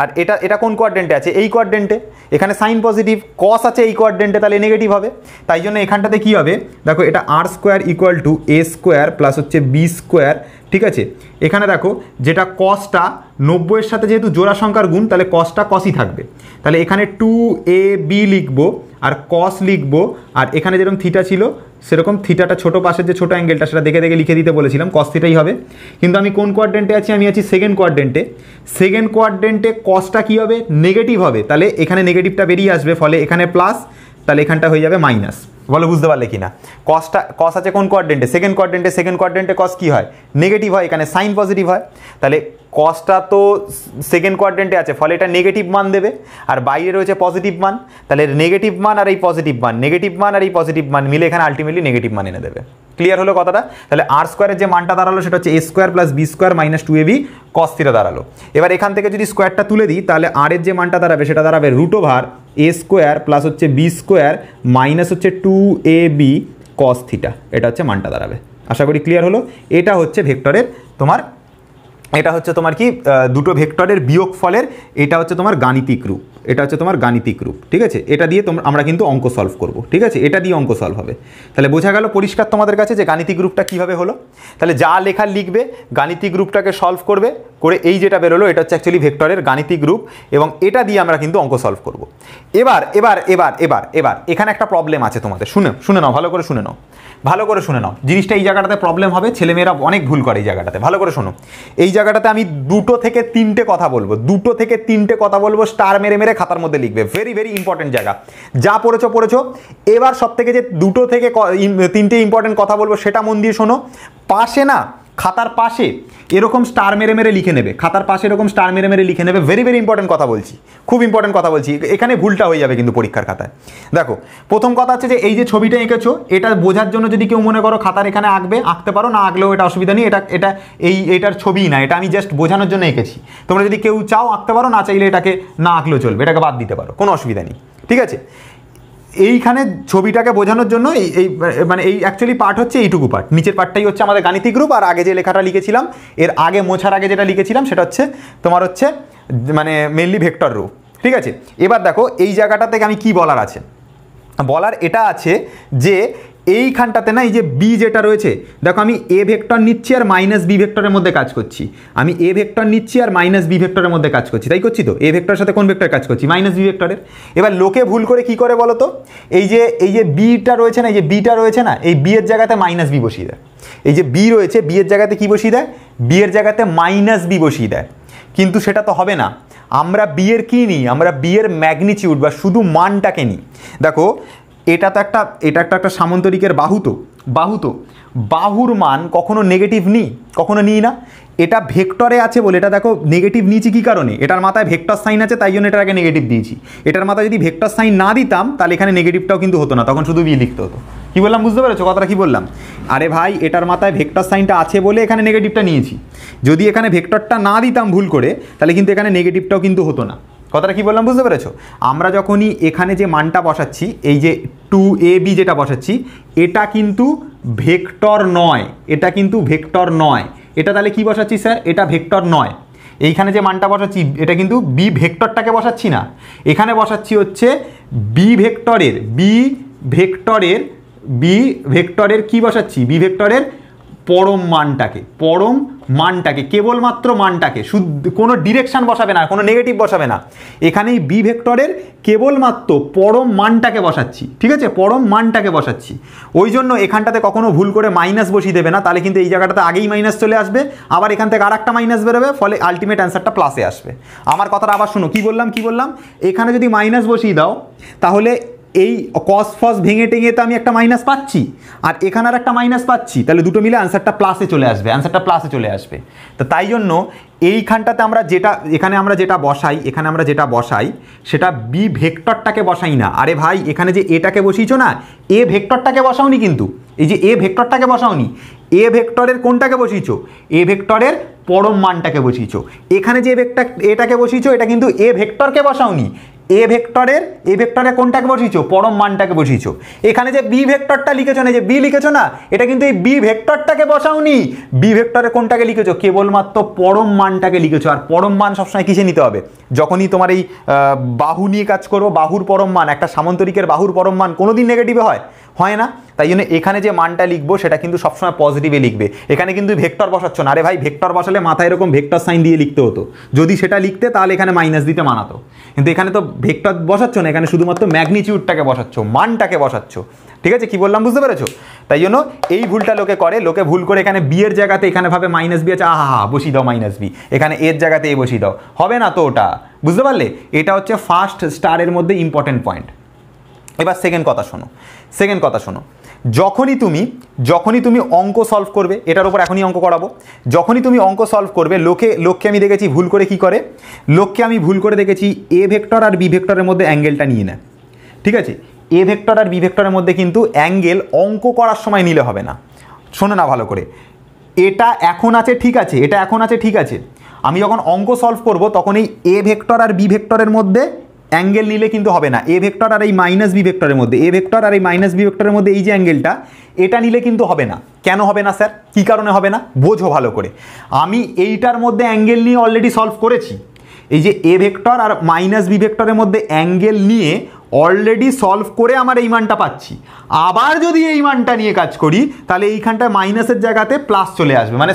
আর এটা এটা কোন কোয়ার্ডেন্টে আছে এই কোয়ার্ডেন্টে এখানে সাইন পজিটিভ কস আছে এই কোয়ার্ডেন্টে তাহলে নেগেটিভ হবে তাই জন্য এখানটাতে কী হবে দেখো এটা R square equal to A square plus হচ্ছে বি স্কোয়ার ঠিক আছে এখানে দেখো যেটা কসটা নব্বইয়ের সাথে যেহেতু জোড়া সংখ্যার গুণ তাহলে কসটা কসই থাকবে তাহলে এখানে টু এ বি লিখবো আর কস লিখবো আর এখানে যেরকম থিটা ছিল সেরকম থিটাটা ছোটো পাশের যে ছোটো অ্যাঙ্গেলটা সেটা দেখে দেখে লিখে দিতে বলেছিলাম কস থিটাই হবে কিন্তু আমি কোন কোয়ারডেন্টে আছি আমি আছি সেকেন্ড কোয়ারডেন্টে সেকেন্ড কোয়ারডেন্টে কসটা কী হবে নেগেটিভ হবে তাহলে এখানে নেগেটিভটা বেরিয়ে আসবে ফলে এখানে প্লাস তাহলে এখানটা হয়ে যাবে মাইনাস বলো বুঝতে পারলে কি না কসটা কস আছে কোন কোয়ারডেন্টে সেকেন্ড কোয়ারডেন্টে সেকেন্ড কোয়ারডেন্টে কস কী হয় নেগেটিভ হয় এখানে সাইন পজিটিভ হয় তাহলে কসটা তো সেকেন্ড কোয়াড্রেন্টে আছে ফলে এটা নেগেটিভ মান দেবে আর বাইরে রয়েছে পজিটিভ মান তাহলে নেগেটিভ মান আর এই পজিটিভ মান নেগেটিভ মান আর এই পজিটিভ মান মিলে এখানে আলটিমেটলি নেগেটিভ মান এনে দেবে ক্লিয়ার হলো কথাটা তাহলে আর স্কোয়ারের যে মানটা দাঁড়ালো সেটা হচ্ছে A square plus B square minus two A B cos theta দাঁড়ালো এবার এখান থেকে যদি স্কোয়ারটা তুলে দিই তাহলে আর এর যে মানটা দাঁড়াবে সেটা দাঁড়াবে root over A square plus হচ্ছে বি স্কোয়ার মাইনাস হচ্ছে টু এ বি থিটা এটা হচ্ছে মানটা দাঁড়াবে আশা করি ক্লিয়ার হলো এটা হচ্ছে ভেক্টরের তোমার এটা হচ্ছে তোমার কি দুটো ভেক্টরের বিয়োগ ফলের এটা হচ্ছে তোমার গাণিতিক রূপ এটা হচ্ছে তোমার গাণিতিক রূপ ঠিক আছে এটা দিয়ে তোমরা আমরা কিন্তু অঙ্ক সলভ করব ঠিক আছে এটা দিয়ে অঙ্ক সলভ হবে তাহলে বোঝা গেল পরিষ্কার তোমাদের কাছে যে গাণিতিক রূপটা কীভাবে হলো তাহলে যা লেখা লিখবে গাণিতিক রূপটাকে সলভ করবে করে এই যেটা বেরোলো এটা হচ্ছে অ্যাকচুয়ালি ভেক্টরের গাণিতিক রূপ এবং এটা দিয়ে আমরা কিন্তু অঙ্ক সলভ করব এবার এবার এবার এবার এবার এখানে একটা প্রবলেম আছে তোমাদের শুনে শুনে নাও ভালো করে শুনে নাও ভালো করে শুনে নাও জিনিসটা এই জায়গাটাতে প্রবলেম হবে ছেলেমেয়েরা অনেক ভুল করে এই জায়গাটাতে ভালো করে শোনো এই জায়গাটাতে আমি দুটো থেকে তিনটে কথা বলবো দুটো থেকে তিনটে কথা বলবো স্টার মেরে মেরে খাতার মধ্যে লিখবে ভেরি ভেরি ইম্পর্টেন্ট জায়গা যা পড়েছো পড়েছো এবার সব থেকে যে দুটো থেকে তিনটে ইম্পর্টেন্ট কথা বলবো সেটা মন দিয়ে শোনো পাশে না খাতার পাশে এরকম স্টার মেরে মেরে লিখে নেবে খাতার পাশে এরকম স্টার মেরে মেরে লিখে নেবে ভেরি ভেরি ইম্পর্টেন্ট কথা বলছি খুব ইম্পর্টেন্ট কথা বলছি এখানে ভুলটা হয়ে যাবে কিন্তু পরীক্ষার খাতায় দেখো প্রথম কথা হচ্ছে যে এই যে ছবিটা এঁকেছো এটা বোঝার জন্য যদি কেউ মনে করো খাতার এখানে আঁকবে আঁকতে পারো না আঁকলেও এটা অসুবিধা নেই এটা এটা এই এটার ছবি না এটা আমি জাস্ট বোঝানোর জন্য এঁকেছি তোমরা যদি কেউ চাও আঁকতে পারো না চাইলে এটাকে না আঁকলেও চলবে এটাকে বাদ দিতে পারো কোনো অসুবিধা নেই ঠিক আছে এইখানে ছবিটাকে বোঝানোর জন্য এই মানে এই অ্যাকচুয়ালি পার্ট হচ্ছে এইটুকু পার্ট নিচের পার্টটাই হচ্ছে আমাদের গাণিতিক রূপ আর আগে যে লেখাটা লিখেছিলাম এর আগে মোছার আগে যেটা লিখেছিলাম সেটা হচ্ছে তোমার হচ্ছে মানে মেনলি ভেক্টর রূপ ঠিক আছে এবার দেখো এই জায়গাটা থেকে আমি কি বলার আছে বলার এটা আছে যে এইখানটাতে না এই যে বি যেটা রয়েছে দেখো আমি এ ভেক্টর নিচ্ছি আর মাইনাস বি ভেক্টরের মধ্যে কাজ করছি আমি এ ভেক্টর নিচ্ছি আর মাইনাস বি ভেক্টরের মধ্যে কাজ করছি তাই করছি তো এ ভেক্টরের সাথে কোন ভেক্টর কাজ করছি মাইনাস বি ভেক্টরের এবার লোকে ভুল করে কি করে বলো তো এই যে এই যে বিটা রয়েছে না এই যে বিটা রয়েছে না এই বি এর জায়গাতে মাইনাস বি বসিয়ে দেয় এই যে বি রয়েছে বি এর জায়গাতে কি বসিয়ে দেয় বি এর জায়গাতে মাইনাস বি বসিয়ে দেয় কিন্তু সেটা তো হবে না আমরা বিয়ের কী নিই আমরা বিয়ের ম্যাগনিচিউড বা শুধু মানটাকে নিই দেখো এটা তো একটা এটা একটা একটা সামন্তরিকের বাহু তো বাহু তো বাহুর মান কখনো নেগেটিভ নিই কখনো নিই না এটা ভেক্টরে আছে বলে এটা দেখো নেগেটিভ নিয়েছি কী কারণে এটার মাথায় ভেক্টর সাইন আছে তাই জন্য এটার আগে নেগেটিভ দিয়েছি এটার মাথায় যদি ভেক্টর সাইন না দিতাম তাহলে এখানে নেগেটিভটাও কিন্তু হতো না তখন শুধু বি লিখতে হতো কী বললাম বুঝতে পেরেছো কথাটা কী বললাম আরে ভাই এটার মাথায় ভেক্টর সাইনটা আছে বলে এখানে নেগেটিভটা নিয়েছি যদি এখানে ভেক্টরটা না দিতাম ভুল করে তাহলে কিন্তু এখানে নেগেটিভটাও কিন্তু হতো না কথাটা কি বললাম বুঝতে পেরেছো আমরা যখনই এখানে যে মানটা বসাচ্ছি এই যে টু এ বি যেটা বসাচ্ছি এটা কিন্তু ভেক্টর নয় এটা কিন্তু ভেক্টর নয় এটা তাহলে কি বসাচ্ছি স্যার এটা ভেক্টর নয় এইখানে যে মানটা বসাচ্ছি এটা কিন্তু বি ভেক্টরটাকে বসাচ্ছি না এখানে বসাচ্ছি হচ্ছে বি ভেক্টরের বি ভেক্টরের বি ভেক্টরের কি বসাচ্ছি বি ভেক্টরের পরম মানটাকে পরম মানটাকে কেবলমাত্র মানটাকে শুদ্ধ কোনো ডিরেকশান বসাবে না কোনো নেগেটিভ বসাবে না এখানে এই বি ভেক্টরের কেবলমাত্র পরম মানটাকে বসাচ্ছি ঠিক আছে পরম মানটাকে বসাচ্ছি ওই জন্য এখানটাতে কখনো ভুল করে মাইনাস বসিয়ে দেবে না তাহলে কিন্তু এই জায়গাটাতে আগেই মাইনাস চলে আসবে আবার এখান থেকে আর একটা মাইনাস বেরোবে ফলে আলটিমেট অ্যান্সারটা প্লাসে আসবে আমার কথাটা আবার শুনো কি বললাম কি বললাম এখানে যদি মাইনাস বসিয়ে দাও তাহলে এই কস ফস ভেঙে টেঙে তো আমি একটা মাইনাস পাচ্ছি আর এখানে আর একটা মাইনাস পাচ্ছি তাহলে দুটো মিলে অ্যান্সারটা প্লাসে চলে আসবে অ্যান্সারটা প্লাসে চলে আসবে তো তাই জন্য এইখানটাতে আমরা যেটা এখানে আমরা যেটা বসাই এখানে আমরা যেটা বসাই সেটা বি ভেক্টরটাকে বসাই না আরে ভাই এখানে যে এটাকে বসিয়েছ না এ ভেক্টরটাকে বসাওনি কিন্তু এই যে এ ভেক্টরটাকে বসাওনি এ ভেক্টরের কোনটাকে বসিয়েছ এ ভেক্টরের পরম মানটাকে বসিয়েছ এখানে যে ভেক্টর এটাকে বসিয়েছ এটা কিন্তু এ ভেক্টরকে বসাওনি এ ভেক্টরের এ ভেক্টরে কোনটাকে বসিয়েছো পরম মানটাকে বসিয়েছো এখানে যে বি ভেক্টরটা লিখেছো না যে বি লিখেছো না এটা কিন্তু এই বি ভেক্টরটাকে বসাওনি বি ভেক্টরে কোনটাকে লিখেছো কেবলমাত্র পরম মানটাকে লিখেছো আর পরম মান সবসময় কিসে নিতে হবে যখনই তোমার এই বাহু নিয়ে কাজ করবো বাহুর পরম মান একটা সামন্তরিকের বাহুর পরম মান কোনো দিন নেগেটিভে হয় হয় না তাই জন্য এখানে যে মানটা লিখবো সেটা কিন্তু সবসময় পজিটিভে লিখবে এখানে কিন্তু ভেক্টর বসাচ্ছ না আরে ভাই ভেক্টর বসালে মাথায় এরকম ভেক্টর সাইন দিয়ে লিখতে হতো যদি সেটা লিখতে তাহলে এখানে মাইনাস দিতে মানাতো কিন্তু এখানে তো ভেক্টর বসাচ্ছ না এখানে শুধুমাত্র ম্যাগনিচিউডটাকে বসাচ্ছ মানটাকে বসাচ্ছ ঠিক আছে কি বললাম বুঝতে পেরেছো তাই জন্য এই ভুলটা লোকে করে লোকে ভুল করে এখানে বি এর জায়গাতে এখানে ভাবে মাইনাস বি আছে আহা হা বসিয়ে দাও মাইনাস বি এখানে এর জায়গাতে এ বসিয়ে দাও হবে না তো ওটা বুঝতে পারলে এটা হচ্ছে ফার্স্ট স্টারের মধ্যে ইম্পর্টেন্ট পয়েন্ট এবার সেকেন্ড কথা শোনো সেকেন্ড কথা শোনো যখনই তুমি যখনই তুমি অঙ্ক সলভ করবে এটার উপর এখনই অঙ্ক করাবো যখনই তুমি অঙ্ক সলভ করবে লোকে লোককে আমি দেখেছি ভুল করে কি করে লোককে আমি ভুল করে দেখেছি এ ভেক্টর আর বি ভেক্টরের মধ্যে অ্যাঙ্গেলটা নিয়ে নেয় ঠিক আছে এ ভেক্টর আর বি ভেক্টরের মধ্যে কিন্তু অ্যাঙ্গেল অঙ্ক করার সময় নিলে হবে না শোনো না ভালো করে এটা এখন আছে ঠিক আছে এটা এখন আছে ঠিক আছে আমি যখন অঙ্ক সলভ করব তখন এই এ ভেক্টর আর বি ভেক্টরের মধ্যে অ্যাঙ্গেল নিলে কিন্তু হবে না এ ভেক্টর আর এই মাইনাস বি ভেক্টরের মধ্যে এ ভেক্টর আর এই মাইনাস বি ভেক্টরের মধ্যে এই যে অ্যাঙ্গেলটা এটা নিলে কিন্তু হবে না কেন হবে না স্যার কী কারণে হবে না বোঝো ভালো করে আমি এইটার মধ্যে অ্যাঙ্গেল নিয়ে অলরেডি সলভ করেছি এই যে এ ভেক্টর আর মাইনাস বি ভেক্টরের মধ্যে অ্যাঙ্গেল নিয়ে অলরেডি সলভ করে আমার এই মানটা পাচ্ছি আবার যদি এই মানটা নিয়ে কাজ করি তাহলে এইখানটা মাইনাসের জায়গাতে প্লাস চলে আসবে মানে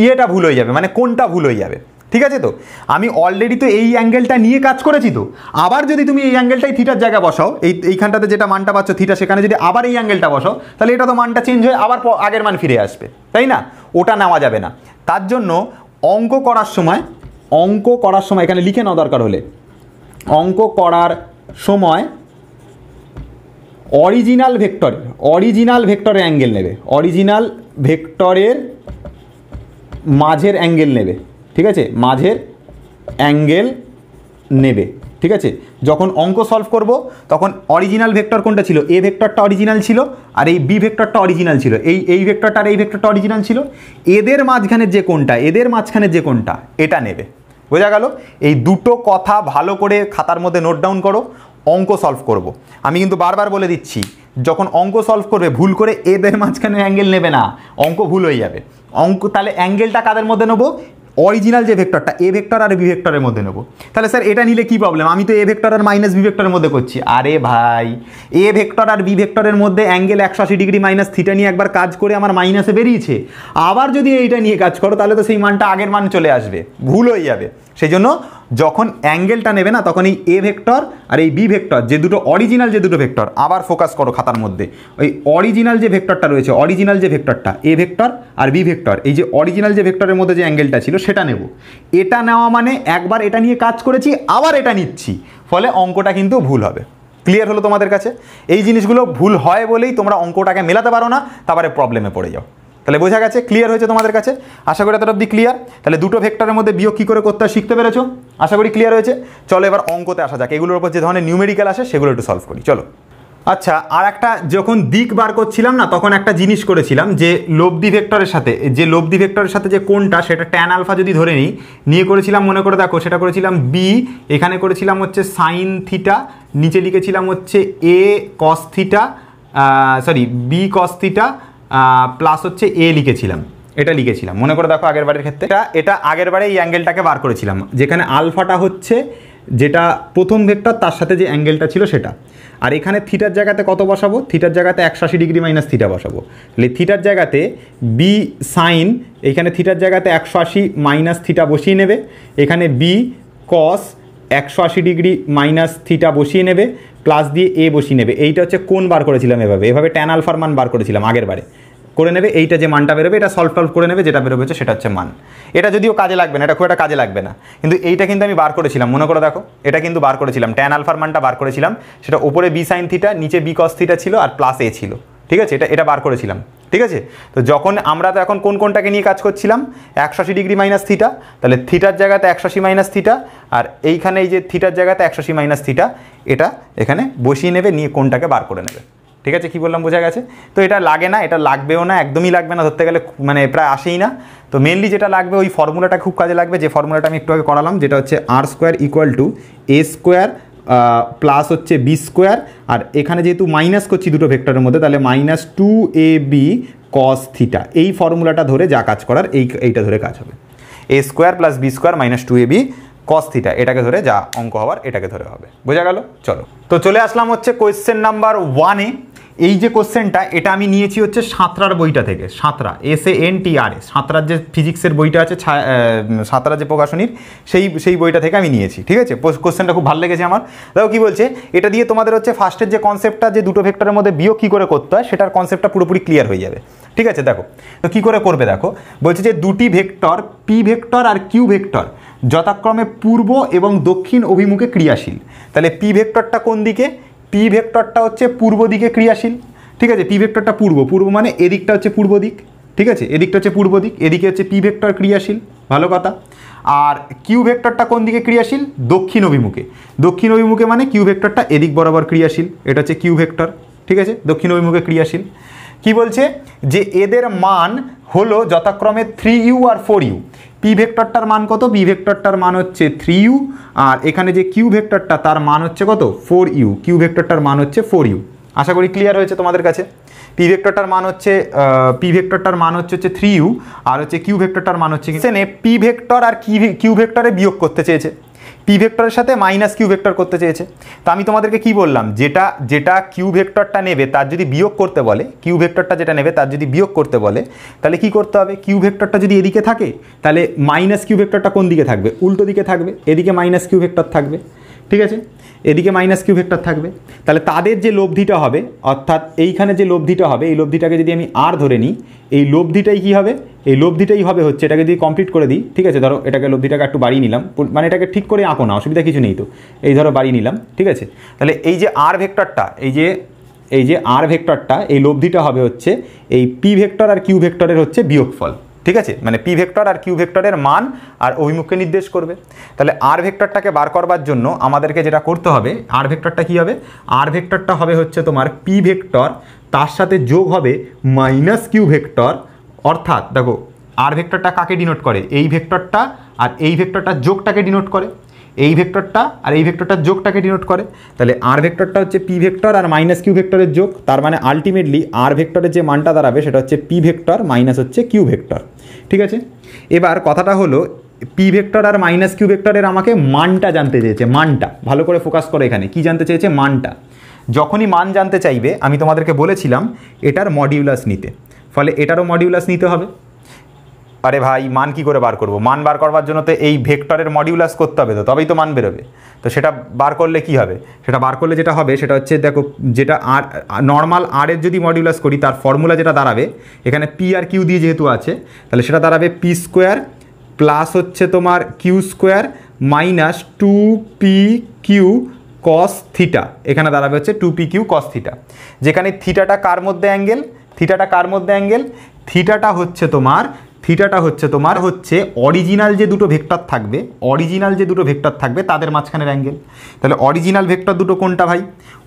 ইয়েটা ভুল হয়ে যাবে মানে কোনটা ভুল হয়ে যাবে ঠিক আছে তো আমি অলরেডি তো এই অ্যাঙ্গেলটা নিয়ে কাজ করেছি তো আবার যদি তুমি এই অ্যাঙ্গেলটাই থিটার জায়গা বসাও এই এইখানটাতে যেটা মানটা পাচ্ছ থিটা সেখানে যদি আবার এই অ্যাঙ্গেলটা বসাও তাহলে এটা তো মানটা চেঞ্জ হয়ে আবার আগের মান ফিরে আসবে তাই না ওটা নেওয়া যাবে না তার জন্য অঙ্ক করার সময় অঙ্ক করার সময় এখানে লিখে নেওয়া দরকার হলে অঙ্ক করার সময় অরিজিনাল ভেক্টর অরিজিনাল ভেক্টরের অ্যাঙ্গেল নেবে অরিজিনাল ভেক্টরের মাঝের অ্যাঙ্গেল নেবে ঠিক আছে মাঝের অ্যাঙ্গেল নেবে ঠিক আছে যখন অঙ্ক সলভ করব তখন অরিজিনাল ভেক্টর কোনটা ছিল এ ভেক্টরটা অরিজিনাল ছিল আর এই বি ভেক্টরটা অরিজিনাল ছিল এই এই ভেক্টরটা আর এই ভেক্টরটা অরিজিনাল ছিল এদের মাঝখানের যে কোনটা এদের মাঝখানে যে কোনটা এটা নেবে বোঝা গেল এই দুটো কথা ভালো করে খাতার মধ্যে নোট ডাউন করো অঙ্ক সলভ করব। আমি কিন্তু বারবার বলে দিচ্ছি যখন অঙ্ক সলভ করবে ভুল করে এদের মাঝখানে অ্যাঙ্গেল নেবে না অঙ্ক ভুল হয়ে যাবে অঙ্ক তাহলে অ্যাঙ্গেলটা কাদের মধ্যে নেবো অরিজিনাল যে ভেক্টরটা এ ভেক্টর আর বি ভেক্টরের মধ্যে নেব তাহলে স্যার এটা নিলে কি প্রবলেম আমি তো এ ভেক্টর আর মাইনাস বি ভেক্টরের মধ্যে করছি আরে ভাই এ ভেক্টর আর বি ভেক্টরের মধ্যে অ্যাঙ্গেল একশো আশি ডিগ্রি মাইনাস থিটা নিয়ে একবার কাজ করে আমার মাইনাসে বেরিয়েছে আবার যদি এইটা নিয়ে কাজ করো তাহলে তো সেই মানটা আগের মান চলে আসবে ভুল হয়ে যাবে সেই জন্য যখন অ্যাঙ্গেলটা নেবে না তখন এই এ ভেক্টর আর এই বি ভেক্টর যে দুটো অরিজিনাল যে দুটো ভেক্টর আবার ফোকাস করো খাতার মধ্যে ওই অরিজিনাল যে ভেক্টরটা রয়েছে অরিজিনাল যে ভেক্টরটা এ ভেক্টর আর বি ভেক্টর এই যে অরিজিনাল যে ভেক্টরের মধ্যে যে অ্যাঙ্গেলটা ছিল সেটা নেব এটা নেওয়া মানে একবার এটা নিয়ে কাজ করেছি আবার এটা নিচ্ছি ফলে অঙ্কটা কিন্তু ভুল হবে ক্লিয়ার হলো তোমাদের কাছে এই জিনিসগুলো ভুল হয় বলেই তোমরা অঙ্কটাকে মেলাতে পারো না তারপরে প্রবলেমে পড়ে যাও তাহলে বোঝা গেছে ক্লিয়ার হয়েছে তোমাদের কাছে আশা করি এতটা অব্দি ক্লিয়ার তাহলে দুটো ভেক্টরের মধ্যে বিয়োগ কী করে করতে শিখতে পেরেছো আশা করি ক্লিয়ার হয়েছে চলো এবার অঙ্কতে আসা যাক এগুলোর উপর যে ধরনের নিউমেরিক্যাল আসে সেগুলো একটু সলভ করি চলো আচ্ছা আর একটা যখন দিক বার করছিলাম না তখন একটা জিনিস করেছিলাম যে লব্ধি ভেক্টরের সাথে যে লব্ধি ভেক্টরের সাথে যে কোনটা সেটা ট্যান আলফা যদি ধরে নিই নিয়ে করেছিলাম মনে করে দেখো সেটা করেছিলাম বি এখানে করেছিলাম হচ্ছে সাইন থিটা নিচে লিখেছিলাম হচ্ছে A cos theta sorry B cos theta plus হচ্ছে এ লিখেছিলাম এটা লিখেছিলাম মনে করে দেখো আগের বারের ক্ষেত্রে এটা এটা আগের বারে এই অ্যাঙ্গেলটাকে বার করেছিলাম যেখানে আলফাটা হচ্ছে যেটা প্রথম ভেক্টর তার সাথে যে অ্যাঙ্গেলটা ছিল সেটা আর এখানে থিটার জায়গাতে কত বসাবো থিটার জায়গাতে একশো আশি ডিগ্রি মাইনাস থিটা বসাবো তাহলে থিটার জায়গাতে বি সাইন এখানে থিটার জায়গাতে একশো আশি মাইনাস থিটা বসিয়ে নেবে এখানে বি কস একশো আশি ডিগ্রি মাইনাস থিটা বসিয়ে নেবে প্লাস দিয়ে এ বসিয়ে নেবে এইটা হচ্ছে কোন বার করেছিলাম এভাবে এভাবে ট্যান আলফার মান বার করেছিলাম আগের বারে করে নেবে এইটা যে মানটা বেরোবে এটা সলভ টলভ করে নেবে যেটা বেরোবে সেটা হচ্ছে মান এটা যদিও কাজে লাগবে না এটা খুব একটা কাজে লাগবে না কিন্তু এইটা কিন্তু আমি বার করেছিলাম মনে করে দেখো এটা কিন্তু বার করেছিলাম ট্যান আলফার মানটা বার করেছিলাম সেটা ওপরে বি সাইন থিটা নিচে বি কস থিটা ছিল আর প্লাস এ ছিল ঠিক আছে এটা এটা বার করেছিলাম ঠিক আছে তো যখন আমরা তো এখন কোন কোনটাকে নিয়ে কাজ করছিলাম একশো আশি ডিগ্রি মাইনাস থিটা তাহলে থিটার জায়গাতে একশো আশি মাইনাস থিটা আর এইখানে এই যে থিটার জায়গাতে একশো আশি মাইনাস থিটা এটা এখানে বসিয়ে নেবে নিয়ে কোনটাকে বার করে নেবে ঠিক আছে কি বললাম বোঝা গেছে তো এটা লাগে না এটা লাগবেও না একদমই লাগবে না ধরতে গেলে মানে প্রায় আসেই না তো মেনলি যেটা লাগবে ওই ফর্মুলাটা খুব কাজে লাগবে যে ফর্মুলাটা আমি একটু আগে করালাম যেটা হচ্ছে R square equal to A square plus হচ্ছে বি স্কোয়ার আর এখানে যেহেতু মাইনাস করছি দুটো ভেক্টরের মধ্যে তাহলে minus two A B cos theta এই ফর্মুলাটা ধরে যা কাজ করার এই এইটা ধরে কাজ হবে A square plus B square minus two A B cos theta এটাকে ধরে যা অঙ্ক হওয়ার এটাকে ধরে হবে বোঝা গেল চলো তো চলে আসলাম হচ্ছে কোয়েশ্চেন নাম্বার ওয়ানে এই যে কোশ্চেনটা এটা আমি নিয়েছি হচ্ছে সাঁতরার বইটা থেকে Santra S A N T R A সাঁতরার যে ফিজিক্সের বইটা আছে সাঁতরা যে প্রকাশনীর সেই সেই বইটা থেকে আমি নিয়েছি ঠিক আছে কোশ্চেনটা খুব ভালো লেগেছে আমার দেখো কী বলছে এটা দিয়ে তোমাদের হচ্ছে ফার্স্টের যে কনসেপ্টটা যে দুটো ভেক্টরের মধ্যে বিয়োগ কী করে করতে হয় সেটার কনসেপ্টটা পুরোপুরি ক্লিয়ার হয়ে যাবে ঠিক আছে দেখো তো কী করে করবে দেখো বলছে যে দুটি ভেক্টর পি ভেক্টর আর কিউ ভেক্টর যথাক্রমে পূর্ব এবং দক্ষিণ অভিমুখে ক্রিয়াশীল তাহলে পি ভেক্টরটা কোন দিকে পি ভেক্টরটা হচ্ছে পূর্ব দিকে ক্রিয়াশীল ঠিক আছে পি ভেক্টরটা পূর্ব পূর্ব মানে এদিকটা হচ্ছে পূর্ব দিক ঠিক আছে এদিকটা হচ্ছে পূর্ব দিক এদিকে হচ্ছে পি ভেক্টর ক্রিয়াশীল ভালো কথা আর কিউ ভেক্টরটা কোন দিকে ক্রিয়াশীল দক্ষিণ অভিমুখে দক্ষিণ অভিমুখে মানে কিউ ভেক্টরটা এদিক বরাবর ক্রিয়াশীল এটা হচ্ছে কিউ ভেক্টর ঠিক আছে দক্ষিণ অভিমুখে ক্রিয়াশীল কি বলছে যে এদের মান হলো যথাক্রমে থ্রি ইউ আর ফোর ইউ পি ভেক্টরটার মান কত পি ভেক্টরটার মান হচ্ছে থ্রি ইউ আর এখানে যে কিউ ভেক্টরটা তার মান হচ্ছে কত ফোর ইউ কিউ ভেক্টরটার মান হচ্ছে ফোর ইউ আশা করি ক্লিয়ার হয়েছে তোমাদের কাছে পি ভেক্টরটার মান হচ্ছে পি ভেক্টরটার মান হচ্ছে হচ্ছে থ্রি ইউ আর হচ্ছে কিউ ভেক্টরটার মান হচ্ছে সেনে পি ভেক্টর আর কি কিউ ভেক্টরে বিয়োগ করতে চেয়েছে পি ভেক্টরের সাথে মাইনাস কিউ ভেক্টর করতে চেয়েছে তো আমি তোমাদেরকে কি বললাম যেটা যেটা কিউ ভেক্টরটা নেবে তার যদি বিয়োগ করতে বলে কিউ ভেক্টরটা যেটা নেবে তার যদি বিয়োগ করতে বলে তাহলে কি করতে হবে কিউ ভেক্টরটা যদি এদিকে থাকে তাহলে মাইনাস কিউ ভেক্টরটা কোন দিকে থাকবে উল্টো দিকে থাকবে এদিকে মাইনাস কিউ ভেক্টর থাকবে ঠিক আছে এদিকে মাইনাস কিউ ভেক্টর থাকবে তাহলে তাদের যে লব্ধিটা হবে অর্থাৎ এইখানে যে লব্ধিটা হবে এই লব্ধিটাকে যদি আমি আর ধরে নিই এই লব্ধিটাই কি হবে এই লব্ধিটাই হবে হচ্ছে এটাকে যদি কমপ্লিট করে দিই ঠিক আছে ধরো এটাকে লব্ধিটাকে একটু বাড়িয়ে নিলাম মানে এটাকে ঠিক করে আঁকো না অসুবিধা কিছু নেই তো এই ধরো বাড়িয়ে নিলাম ঠিক আছে তাহলে এই যে আর ভেক্টরটা এই যে এই যে আর ভেক্টরটা এই লব্ধিটা হবে হচ্ছে এই পি ভেক্টর আর কিউ ভেক্টরের হচ্ছে বিয়োগফল ঠিক আছে মানে পি ভেক্টর আর কিউ ভেক্টরের মান আর অভিমুখকে নির্দেশ করবে তাহলে আর ভেক্টরটাকে বার করবার জন্য আমাদেরকে যেটা করতে হবে আর ভেক্টরটা কী হবে আর ভেক্টরটা হবে হচ্ছে তোমার পি ভেক্টর তার সাথে যোগ হবে মাইনাস কিউ ভেক্টর অর্থাৎ দেখো আর ভেক্টরটা কাকে ডিনোট করে এই ভেক্টরটা আর এই ভেক্টরটা যোগটাকে ডিনোট করে এই ভেক্টরটা আর এই ভেক্টরটার যোগটাকে ডিনোট করে তাহলে আর ভেক্টরটা হচ্ছে পি ভেক্টর আর মাইনাস কিউ ভেক্টরের যোগ তার মানে আলটিমেটলি আর ভেক্টরের যে মানটা দাঁড়াবে সেটা হচ্ছে পি ভেক্টর মাইনাস হচ্ছে কিউ ভেক্টর ঠিক আছে এবার কথাটা হলো পি ভেক্টর আর মাইনাস কিউ ভেক্টরের আমাকে মানটা জানতে চেয়েছে মানটা ভালো করে ফোকাস করে এখানে কি জানতে চেয়েছে মানটা যখনই মান জানতে চাইবে আমি তোমাদেরকে বলেছিলাম এটার মডিউলাস নিতে ফলে এটারও মডিউলাস নিতে হবে আরে ভাই মান কি করে বার করব মান বার করবার জন্য তো এই ভেক্টরের মডিউলাস করতে হবে তো তবেই তো মান বেরোবে তো সেটা বার করলে কি হবে সেটা বার করলে যেটা হবে সেটা হচ্ছে দেখো যেটা আর নর্মাল আরের যদি মডিউলাস করি তার ফর্মুলা যেটা দাঁড়াবে এখানে পি আর কিউ দিয়ে যেহেতু আছে তাহলে সেটা দাঁড়াবে পি স্কোয়ার প্লাস হচ্ছে তোমার Q square minus two P Q cos theta এখানে দাঁড়াবে হচ্ছে two P Q cos theta যেখানে থিটাটা কার মধ্যে অ্যাঙ্গেল থিটাটা কার মধ্যে অ্যাঙ্গেল থিটাটা হচ্ছে তোমার থিটাটা হচ্ছে তোমার হচ্ছে অরিজিনাল যে দুটো ভেক্টর থাকবে অরিজিনাল যে দুটো ভেক্টর থাকবে তাদের মাঝখানের অ্যাঙ্গেল তাহলে অরিজিনাল ভেক্টর দুটো কোনটা ভাই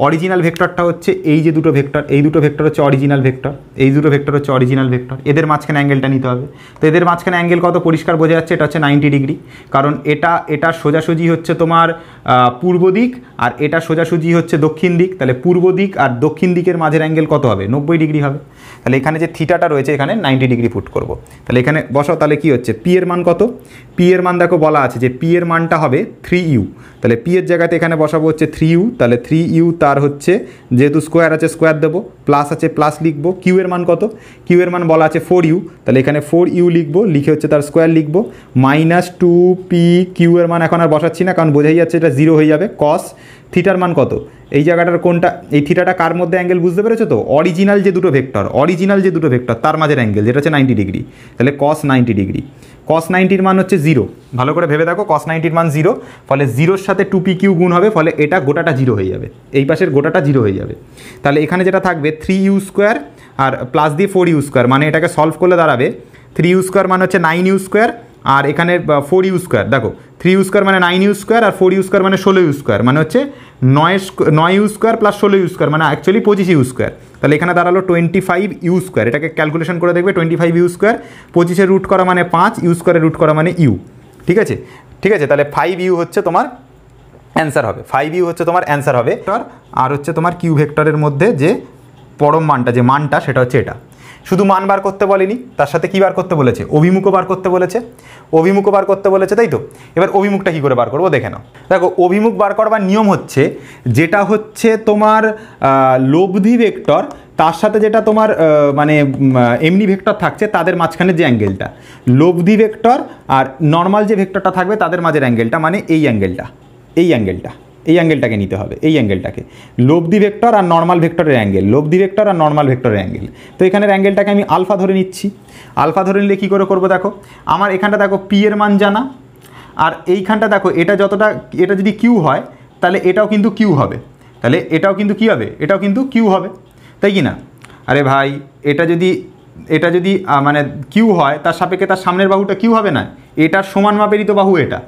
অরিজিনাল ভেক্টরটা হচ্ছে এই যে দুটো ভেক্টর এই দুটো ভেক্টর হচ্ছে অরিজিনাল ভেক্টর এই দুটো ভেক্টর হচ্ছে অরিজিনাল ভেক্টর এদের মাঝখানে অ্যাঙ্গেলটা নিতে হবে তো এদের মাঝখানে অ্যাঙ্গেল কত পরিষ্কার বোঝা যাচ্ছে এটা হচ্ছে নাইনটি ডিগ্রি কারণ এটা এটা সোজাসুজি হচ্ছে তোমার পূর্ব দিক আর এটা সোজাসুজি হচ্ছে দক্ষিণ দিক তাহলে পূর্ব দিক আর দক্ষিণ দিকের মাঝের অ্যাঙ্গেল কত হবে নব্বই ডিগ্রি হবে তাহলে এখানে যে থিটাটা রয়েছে এখানে নাইনটি ডিগ্রি ফুট করব। তাহলে এখানে বসাও তাহলে কি হচ্ছে পি এর মান কত পি এর মান দেখো বলা আছে যে পি এর মানটা হবে থ্রি ইউ তাহলে পি এর জায়গাতে এখানে বসাবো হচ্ছে থ্রি ইউ তাহলে থ্রি ইউ তার হচ্ছে যেহেতু স্কোয়ার আছে স্কোয়ার দেবো প্লাস আছে প্লাস লিখবো কিউ এর মান কত কিউ এর মান বলা আছে ফোর ইউ তাহলে এখানে ফোর ইউ লিখবো লিখে হচ্ছে তার স্কোয়ার লিখবো মাইনাস টু পি কিউ এর মান এখন আর বসাচ্ছি না কারণ বোঝাই যাচ্ছে এটা জিরো হয়ে যাবে কস থিটার মান কত এই জায়গাটার কোনটা এই থিটাটা কার মধ্যে অ্যাঙ্গেল বুঝতে পেরেছো তো অরিজিনাল যে দুটো ভেক্টর অরিজিনাল যে দুটো ভেক্টর তার মাঝের অ্যাঙ্গেল যেটা হচ্ছে নাইনটি ডিগ্রি তাহলে কস নাইনটি ডিগ্রি কস নাইনটির মান হচ্ছে জিরো ভালো করে ভেবে দেখো কস নাইনটির মান জিরো ফলে জিরোর সাথে টু পি কিউ গুণ হবে ফলে এটা গোটাটা জিরো হয়ে যাবে এই পাশের গোটাটা জিরো হয়ে যাবে তাহলে এখানে যেটা থাকবে থ্রি ইউ স্কোয়ার আর প্লাস দিয়ে ফোর ইউ স্কোয়ার মানে এটাকে সলভ করলে দাঁড়াবে থ্রি ইউ স্কোয়ার মানে হচ্ছে নাইন ইউ স্কোয়ার আর এখানে ফোর ইউ স্কোয়ার দেখো থ্রি ইউ স্কোয়ার মানে নাইন ইউ স্কোয়ার আর ফোর ইউ স্কোয়ার মানে ষোলো ইউ স্কোয়ার মানে হচ্ছে নয় নয় ইউ স্কোয়ার প্লাস ষোলো ইউ স্কোয়ার মানে অ্যাকচুয়ালি পঁচিশ ইউ স্কোয়ার তাহলে এখানে দাঁড়ালো টোয়েন্টি ফাইভ ইউ স্কোয়ার এটাকে ক্যালকুলেশন করে দেখবে টোয়েন্টি ফাইভ ইউ স্কোয়ার পঁচিশে রুট করা মানে পাঁচ ইউ স্কোয়ারের রুট করা মানে ইউ ঠিক আছে ঠিক আছে তাহলে ফাইভ ইউ হচ্ছে তোমার অ্যান্সার হবে ফাইভ ইউ হচ্ছে তোমার অ্যান্সার হবে আর হচ্ছে তোমার কিউ ভেক্টরের মধ্যে যে পরম মানটা যে মানটা সেটা হচ্ছে এটা শুধু মান বার করতে বলেনি তার সাথে কী বার করতে বলেছে অভিমুখও বার করতে বলেছে অভিমুখও বার করতে বলেছে তাই তো এবার অভিমুখটা কী করে বার করবো দেখে নাও দেখো অভিমুখ বার করবার নিয়ম হচ্ছে যেটা হচ্ছে তোমার লব্ধি ভেক্টর তার সাথে যেটা তোমার মানে এমনি ভেক্টর থাকছে তাদের মাঝখানে যে অ্যাঙ্গেলটা লব্ধি ভেক্টর আর নর্মাল যে ভেক্টরটা থাকবে তাদের মাঝের অ্যাঙ্গেলটা মানে এই অ্যাঙ্গেলটা এই অ্যাঙ্গেলটা এই অ্যাঙ্গেলটাকে নিতে হবে এই অ্যাঙ্গেলটাকে লব্ধি ভেক্টর আর নর্মাল ভেক্টরের অ্যাঙ্গেল লব্ধি ভেক্টর আর নর্মাল ভেক্টরের অ্যাঙ্গেল তো এখানের অ্যাঙ্গেলটাকে আমি আলফা ধরে নিচ্ছি আলফা ধরে নিলে কী করে করবো দেখো আমার এখানটা দেখো পি এর মান জানা আর এইখানটা দেখো এটা যতটা এটা যদি কিউ হয় তাহলে এটাও কিন্তু কিউ হবে তাহলে এটাও কিন্তু কী হবে এটাও কিন্তু কিউ হবে তাই কি না আরে ভাই এটা যদি এটা যদি মানে কিউ হয় তার সাপেক্ষে তার সামনের বাহুটা কিউ হবে না এটার সমান মাপেরই তো বাহু এটা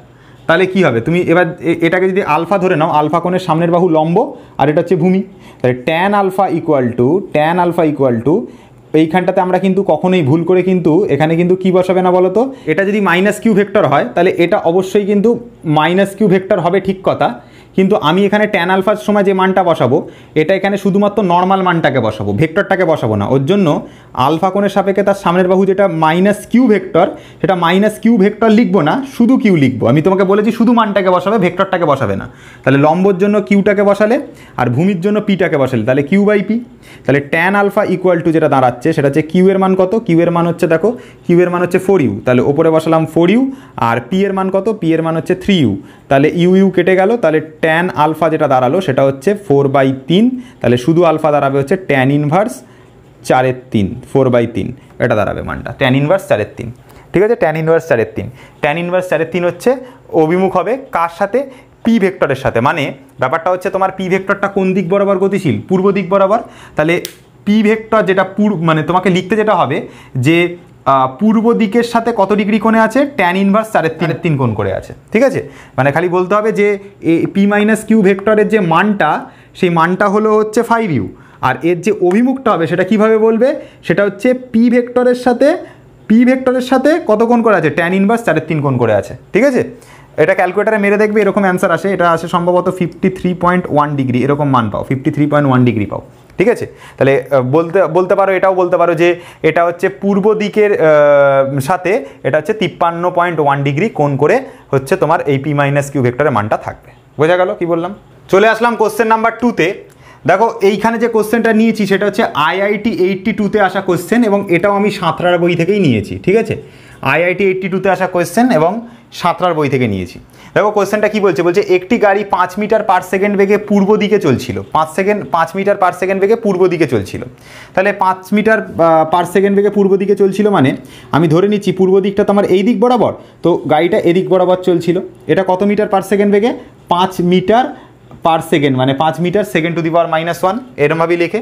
তাহলে কি হবে তুমি এবার এটাকে যদি আলফা ধরে নাও আলফা কোণের সামনের বাহু লম্ব আর এটা হচ্ছে ভূমি তাহলে tan alpha equal to tan alpha equal to এইখানটাতে আমরা কিন্তু কখনোই ভুল করে কিন্তু এখানে কিন্তু কি বসাবে না বলতো এটা যদি মাইনাস কিউ ভেক্টর হয় তাহলে এটা অবশ্যই কিন্তু মাইনাস কিউ ভেক্টর হবে ঠিক কথা কিন্তু আমি এখানে ট্যান আলফার সময় যে মানটা বসাবো এটা এখানে শুধুমাত্র নর্মাল মানটাকে বসাবো ভেক্টরটাকে বসাবো না ওর জন্য আলফা কোণের সাপেক্ষে তার সামনের বাহু যেটা মাইনাস কিউ ভেক্টর সেটা মাইনাস কিউ ভেক্টর লিখবো না শুধু কিউ লিখবো আমি তোমাকে বলেছি শুধু মানটাকে বসাবে ভেক্টরটাকে বসাবে না তাহলে লম্বর জন্য কিউটাকে বসালে আর ভূমির জন্য পিটাকে বসালে তাহলে কিউ বাই পি তাহলে ট্যান আলফা ইকুয়াল টু যেটা দাঁড়াচ্ছে সেটা হচ্ছে কিউ এর মান কত কিউ এর মান হচ্ছে দেখো কিউ এর মান হচ্ছে ফোর ইউ তাহলে ওপরে বসালাম ফোর ইউ আর পি এর মান কত পি এর মান হচ্ছে থ্রি ইউ তাহলে ইউ ইউ কেটে গেল তাহলে ট্যান আলফা যেটা দাঁড়ালো সেটা হচ্ছে ফোর বাই তিন তাহলে শুধু আলফা দাঁড়াবে হচ্ছে ট্যান ইনভার্স চারের তিন ফোর বাই তিন এটা দাঁড়াবে মানটা ট্যান ইনভার্স চারের তিন ঠিক আছে ট্যান ইনভার্স চারের তিন ট্যান ইনভার্স চারের তিন হচ্ছে অভিমুখ হবে কার সাথে পি ভেক্টরের সাথে মানে ব্যাপারটা হচ্ছে তোমার পি ভেক্টরটা কোন দিক বরাবর গতিশীল পূর্ব দিক বরাবর তাহলে পি ভেক্টর যেটা পূর্ব মানে তোমাকে লিখতে যেটা হবে যে পূর্ব দিকের সাথে কত ডিগ্রি কোণে আছে ট্যান ইনভার্স চারের তিনের তিন কোণ করে আছে ঠিক আছে মানে খালি বলতে হবে যে পি মাইনাস কিউ ভেক্টরের যে মানটা সেই মানটা হলো হচ্ছে ফাইভ ইউ আর এর যে অভিমুখটা হবে সেটা কিভাবে বলবে সেটা হচ্ছে পি ভেক্টরের সাথে পি ভেক্টরের সাথে কত কোণ করে আছে ট্যান ইনভার্স চারের তিন কোণ করে আছে ঠিক আছে এটা ক্যালকুলেটারে মেরে দেখবে এরকম অ্যান্সার আসে এটা আসে সম্ভবত fifty three point one degree এরকম মান পাও fifty three point one degree পাও ঠিক আছে তাহলে বলতে বলতে পারো এটাও বলতে পারো যে এটা হচ্ছে পূর্ব দিকের সাথে এটা হচ্ছে তিপ্পান্ন পয়েন্ট ওয়ান ডিগ্রি কোন করে হচ্ছে তোমার এই পি মাইনাস কিউ ভেক্টরের মানটা থাকবে বোঝা গেল কি বললাম চলে আসলাম কোশ্চেন নাম্বার টুতে দেখো এইখানে যে কোশ্চেনটা নিয়েছি সেটা হচ্ছে আইআইটি এইটটি টুতে আসা কোশ্চেন এবং এটাও আমি সাঁতরার বই থেকেই নিয়েছি ঠিক আছে আইআইটি এইটটি টুতে আসা কোয়েশ্চেন এবং সাঁতরার বই থেকে নিয়েছি দেখো কোশ্চেনটা কি বলছে বলছে একটি গাড়ি পাঁচ মিটার পার সেকেন্ড বেগে পূর্ব দিকে চলছিল পাঁচ সেকেন্ড পাঁচ মিটার পার সেকেন্ড বেগে পূর্ব দিকে চলছিল তাহলে পাঁচ মিটার পার সেকেন্ড বেগে পূর্ব দিকে চলছিল মানে আমি ধরে নিচ্ছি পূর্ব দিকটা তো আমার এই দিক বরাবর তো গাড়িটা এদিক বরাবর চলছিল এটা কত মিটার পার সেকেন্ড বেগে পাঁচ মিটার পার সেকেন্ড মানে পাঁচ metre second to the power minus one এরমভাবেই লেখে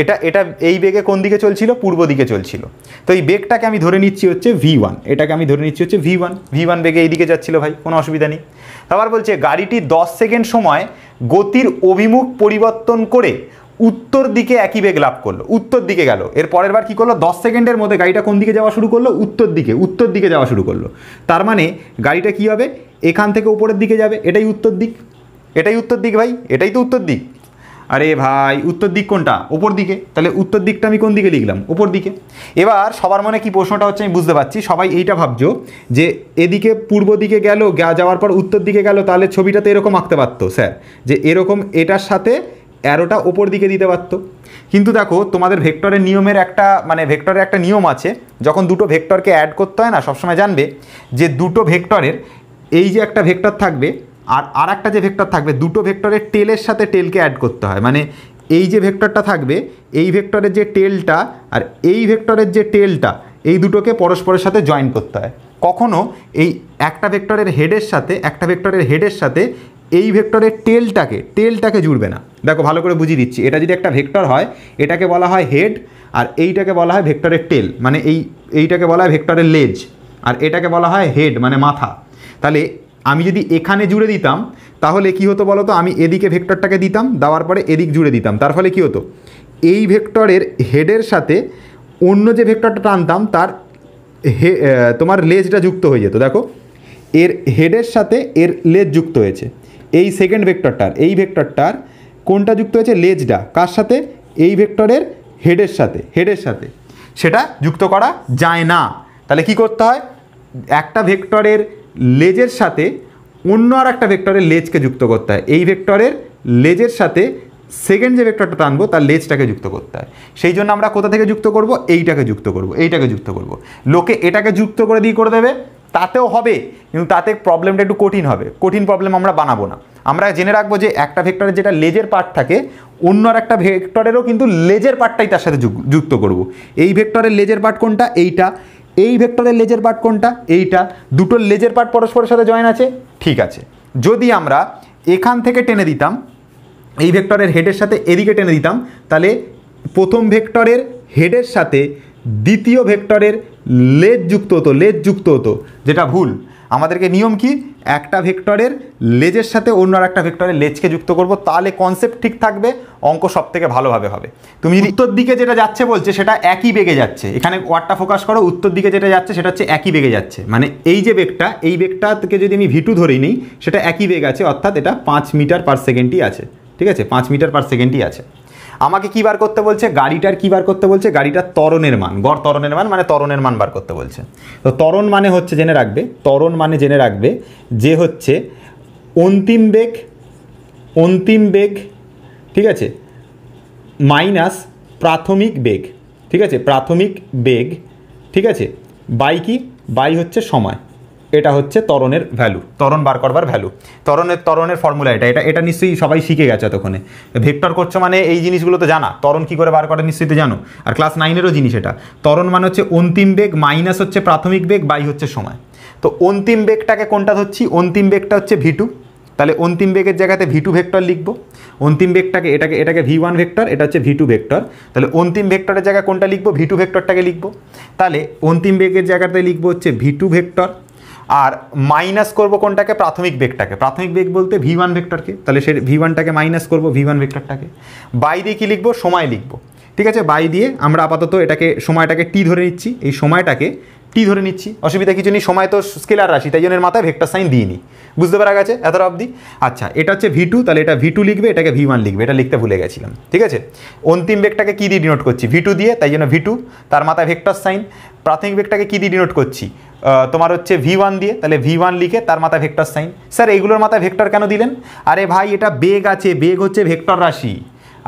এটা এটা এই বেগে কোন দিকে চলছিল পূর্ব দিকে চলছিল তো এই বেগটাকে আমি ধরে নিচ্ছি হচ্ছে ভি ওয়ান এটাকে আমি ধরে নিচ্ছি হচ্ছে ভি ওয়ান ভি ওয়ান বেগে এই দিকে যাচ্ছিল ভাই কোনো অসুবিধা নেই আবার বলছে গাড়িটি দশ সেকেন্ড সময় গতির অভিমুখ পরিবর্তন করে উত্তর দিকে একই বেগ লাভ করলো উত্তর দিকে গেল এর পরের বার কী করলো দশ সেকেন্ডের মধ্যে গাড়িটা কোন দিকে যাওয়া শুরু করলো উত্তর দিকে উত্তর দিকে যাওয়া শুরু করলো তার মানে গাড়িটা কী হবে এখান থেকে উপরের দিকে যাবে এটাই উত্তর দিক এটাই উত্তর দিক ভাই এটাই তো উত্তর দিক আরে ভাই উত্তর দিক কোনটা ওপর দিকে তাহলে উত্তর দিকটা আমি কোন দিকে লিখলাম ওপর দিকে এবার সবার মনে কি প্রশ্নটা হচ্ছে আমি বুঝতে পারছি সবাই এইটা ভাবছো যে এদিকে পূর্ব দিকে গেল যাওয়ার পর উত্তর দিকে গেল তাহলে ছবিটা তো এরকম আঁকতে পারতো স্যার যে এরকম এটার সাথে অ্যারোটা ওপর দিকে দিতে পারতো কিন্তু দেখো তোমাদের ভেক্টরের নিয়মের একটা মানে ভেক্টরের একটা নিয়ম আছে যখন দুটো ভেক্টরকে অ্যাড করতে হয় না সবসময় জানবে যে দুটো ভেক্টরের এই যে একটা ভেক্টর থাকবে আর আর একটা যে ভেক্টর থাকবে দুটো ভেক্টরের টেলের সাথে টেলকে অ্যাড করতে হয় মানে এই যে ভেক্টরটা থাকবে এই ভেক্টরের যে টেলটা আর এই ভেক্টরের যে টেলটা এই দুটোকে পরস্পরের সাথে জয়েন করতে হয় কখনো এই একটা ভেক্টরের হেডের সাথে একটা ভেক্টরের হেডের সাথে এই ভেক্টরের টেলটাকে টেলটাকে জুড়বে না দেখো ভালো করে বুঝিয়ে দিচ্ছি এটা যদি একটা ভেক্টর হয় এটাকে বলা হয় হেড আর এইটাকে বলা হয় ভেক্টরের টেল মানে এই এইটাকে বলা হয় ভেক্টরের লেজ আর এটাকে বলা হয় হেড মানে মাথা তাহলে আমি যদি এখানে জুড়ে দিতাম তাহলে কি হতো বলো তো আমি এদিকে ভেক্টরটাকে দিতাম দেওয়ার পরে এদিক জুড়ে দিতাম তার ফলে কী হতো এই ভেক্টরের হেডের সাথে অন্য যে ভেক্টরটা টানতাম তার হে তোমার লেজটা যুক্ত হয়ে যেত দেখো এর হেডের সাথে এর লেজ যুক্ত হয়েছে এই সেকেন্ড ভেক্টরটার এই ভেক্টরটার কোনটা যুক্ত হয়েছে লেজটা কার সাথে এই ভেক্টরের হেডের সাথে হেডের সাথে সেটা যুক্ত করা যায় না তাহলে কি করতে হয় একটা ভেক্টরের লেজের সাথে অন্য আর একটা ভেক্টরের লেজকে যুক্ত করতে হয় এই ভেক্টরের লেজের সাথে সেকেন্ড যে ভেক্টরটা টানবো তার লেজটাকে যুক্ত করতে হয় সেই জন্য আমরা কোথা থেকে যুক্ত করব এইটাকে যুক্ত করব এইটাকে যুক্ত করব লোকে এটাকে যুক্ত করে দিয়ে করে দেবে তাতেও হবে কিন্তু তাতে প্রবলেমটা একটু কঠিন হবে কঠিন প্রবলেম আমরা বানাবো না আমরা জেনে রাখবো যে একটা ভেক্টরের যেটা লেজের পার্ট থাকে অন্য আর একটা ভেক্টরেরও কিন্তু লেজের পার্টটাই তার সাথে যুক্ত করব এই ভেক্টরের লেজের পার্ট কোনটা এইটা এই ভেক্টরের লেজের পার্ট কোনটা এইটা দুটো লেজের পার্ট পরস্পরের সাথে জয়েন আছে ঠিক আছে যদি আমরা এখান থেকে টেনে দিতাম এই ভেক্টরের হেডের সাথে এদিকে টেনে দিতাম তাহলে প্রথম ভেক্টরের হেডের সাথে দ্বিতীয় ভেক্টরের লেজ যুক্ত হতো লেজ যুক্ত হতো যেটা ভুল আমাদেরকে নিয়ম কি একটা ভেক্টরের লেজের সাথে অন্য আর একটা ভেক্টরের লেজকে যুক্ত করব তাহলে কনসেপ্ট ঠিক থাকবে অঙ্ক সব থেকে ভালোভাবে হবে তুমি যদি উত্তর দিকে যেটা যাচ্ছে বলছে সেটা একই বেগে যাচ্ছে এখানে ওয়ার্ডটা ফোকাস করো উত্তর দিকে যেটা যাচ্ছে সেটা হচ্ছে একই বেগে যাচ্ছে মানে এই যে বেগটা এই বেগটাকে যদি আমি ভিটু ধরেই নিই সেটা একই বেগ আছে অর্থাৎ এটা পাঁচ মিটার পার সেকেন্ডই আছে ঠিক আছে পাঁচ মিটার পার সেকেন্ডই আছে আমাকে কী বার করতে বলছে গাড়িটার কী বার করতে বলছে গাড়িটার তরণের মান গড় তরণের মান মানে তরণের মান বার করতে বলছে তো তরণ মানে হচ্ছে জেনে রাখবে তরণ মানে জেনে রাখবে যে হচ্ছে অন্তিম বেগ অন্তিম বেগ ঠিক আছে মাইনাস প্রাথমিক বেগ ঠিক আছে প্রাথমিক বেগ ঠিক আছে বাই কি বাই হচ্ছে সময় এটা হচ্ছে তরণের ভ্যালু তরণ বার করবার ভ্যালু তরণের তরণের ফর্মুলা এটা এটা এটা নিশ্চয়ই সবাই শিখে গেছে তখন ভেক্টর করছো মানে এই জিনিসগুলো তো জানা তরণ কী করে বার করে নিশ্চয়ই তো জানো আর ক্লাস নাইনেরও জিনিস এটা তরণ মানে হচ্ছে অন্তিম বেগ মাইনাস হচ্ছে প্রাথমিক বেগ বাই হচ্ছে সময় তো অন্তিম বেগটাকে কোনটা ধরছি অন্তিম বেগটা হচ্ছে ভিটু তাহলে অন্তিম বেগের জায়গাতে ভিটু ভেক্টর লিখব অন্তিম বেগটাকে এটাকে এটাকে ভি ওয়ান ভেক্টর এটা হচ্ছে ভিটু ভেক্টর তাহলে অন্তিম ভেক্টরের জায়গায় কোনটা লিখব ভিটু ভেক্টরটাকে লিখব তাহলে অন্তিম বেগের জায়গাতে লিখব হচ্ছে ভিটু ভেক্টর আর মাইনাস করব কোনটাকে প্রাথমিক বেগটাকে প্রাথমিক বেগ বলতে ভি ওয়ান ভেক্টরকে তাহলে সে ভি ওয়ানটাকে মাইনাস করবো ভি ওয়ান ভেক্টরটাকে বাই দিয়ে কী লিখবো সময় লিখবো ঠিক আছে বাই দিয়ে আমরা আপাতত এটাকে সময়টাকে টি ধরে নিচ্ছি এই সময়টাকে টি ধরে নিচ্ছি অসুবিধা কিছু নেই সময় তো স্কেলার রাশি তাই জন্য মাথায় ভেক্টর সাইন দিইনি বুঝতে পারা গেছে এতটা অবধি আচ্ছা এটা হচ্ছে ভি টু তাহলে এটা ভি টু লিখবে এটাকে ভি ওয়ান লিখবে এটা লিখতে ভুলে গেছিলাম ঠিক আছে অন্তিম বেগটাকে কী দিয়ে ডিনোট করছি ভি টু দিয়ে তাই জন্য ভি টু তার মাথায় ভেক্টর সাইন প্রাথমিক বেগটাকে কী দিয়ে ডিনোট করছি তোমার হচ্ছে ভি ওয়ান দিয়ে তাহলে ভি ওয়ান লিখে তার মাথায় ভেক্টর সাইন স্যার এইগুলোর মাথায় ভেক্টর কেন দিলেন আরে ভাই এটা বেগ আছে বেগ হচ্ছে ভেক্টর রাশি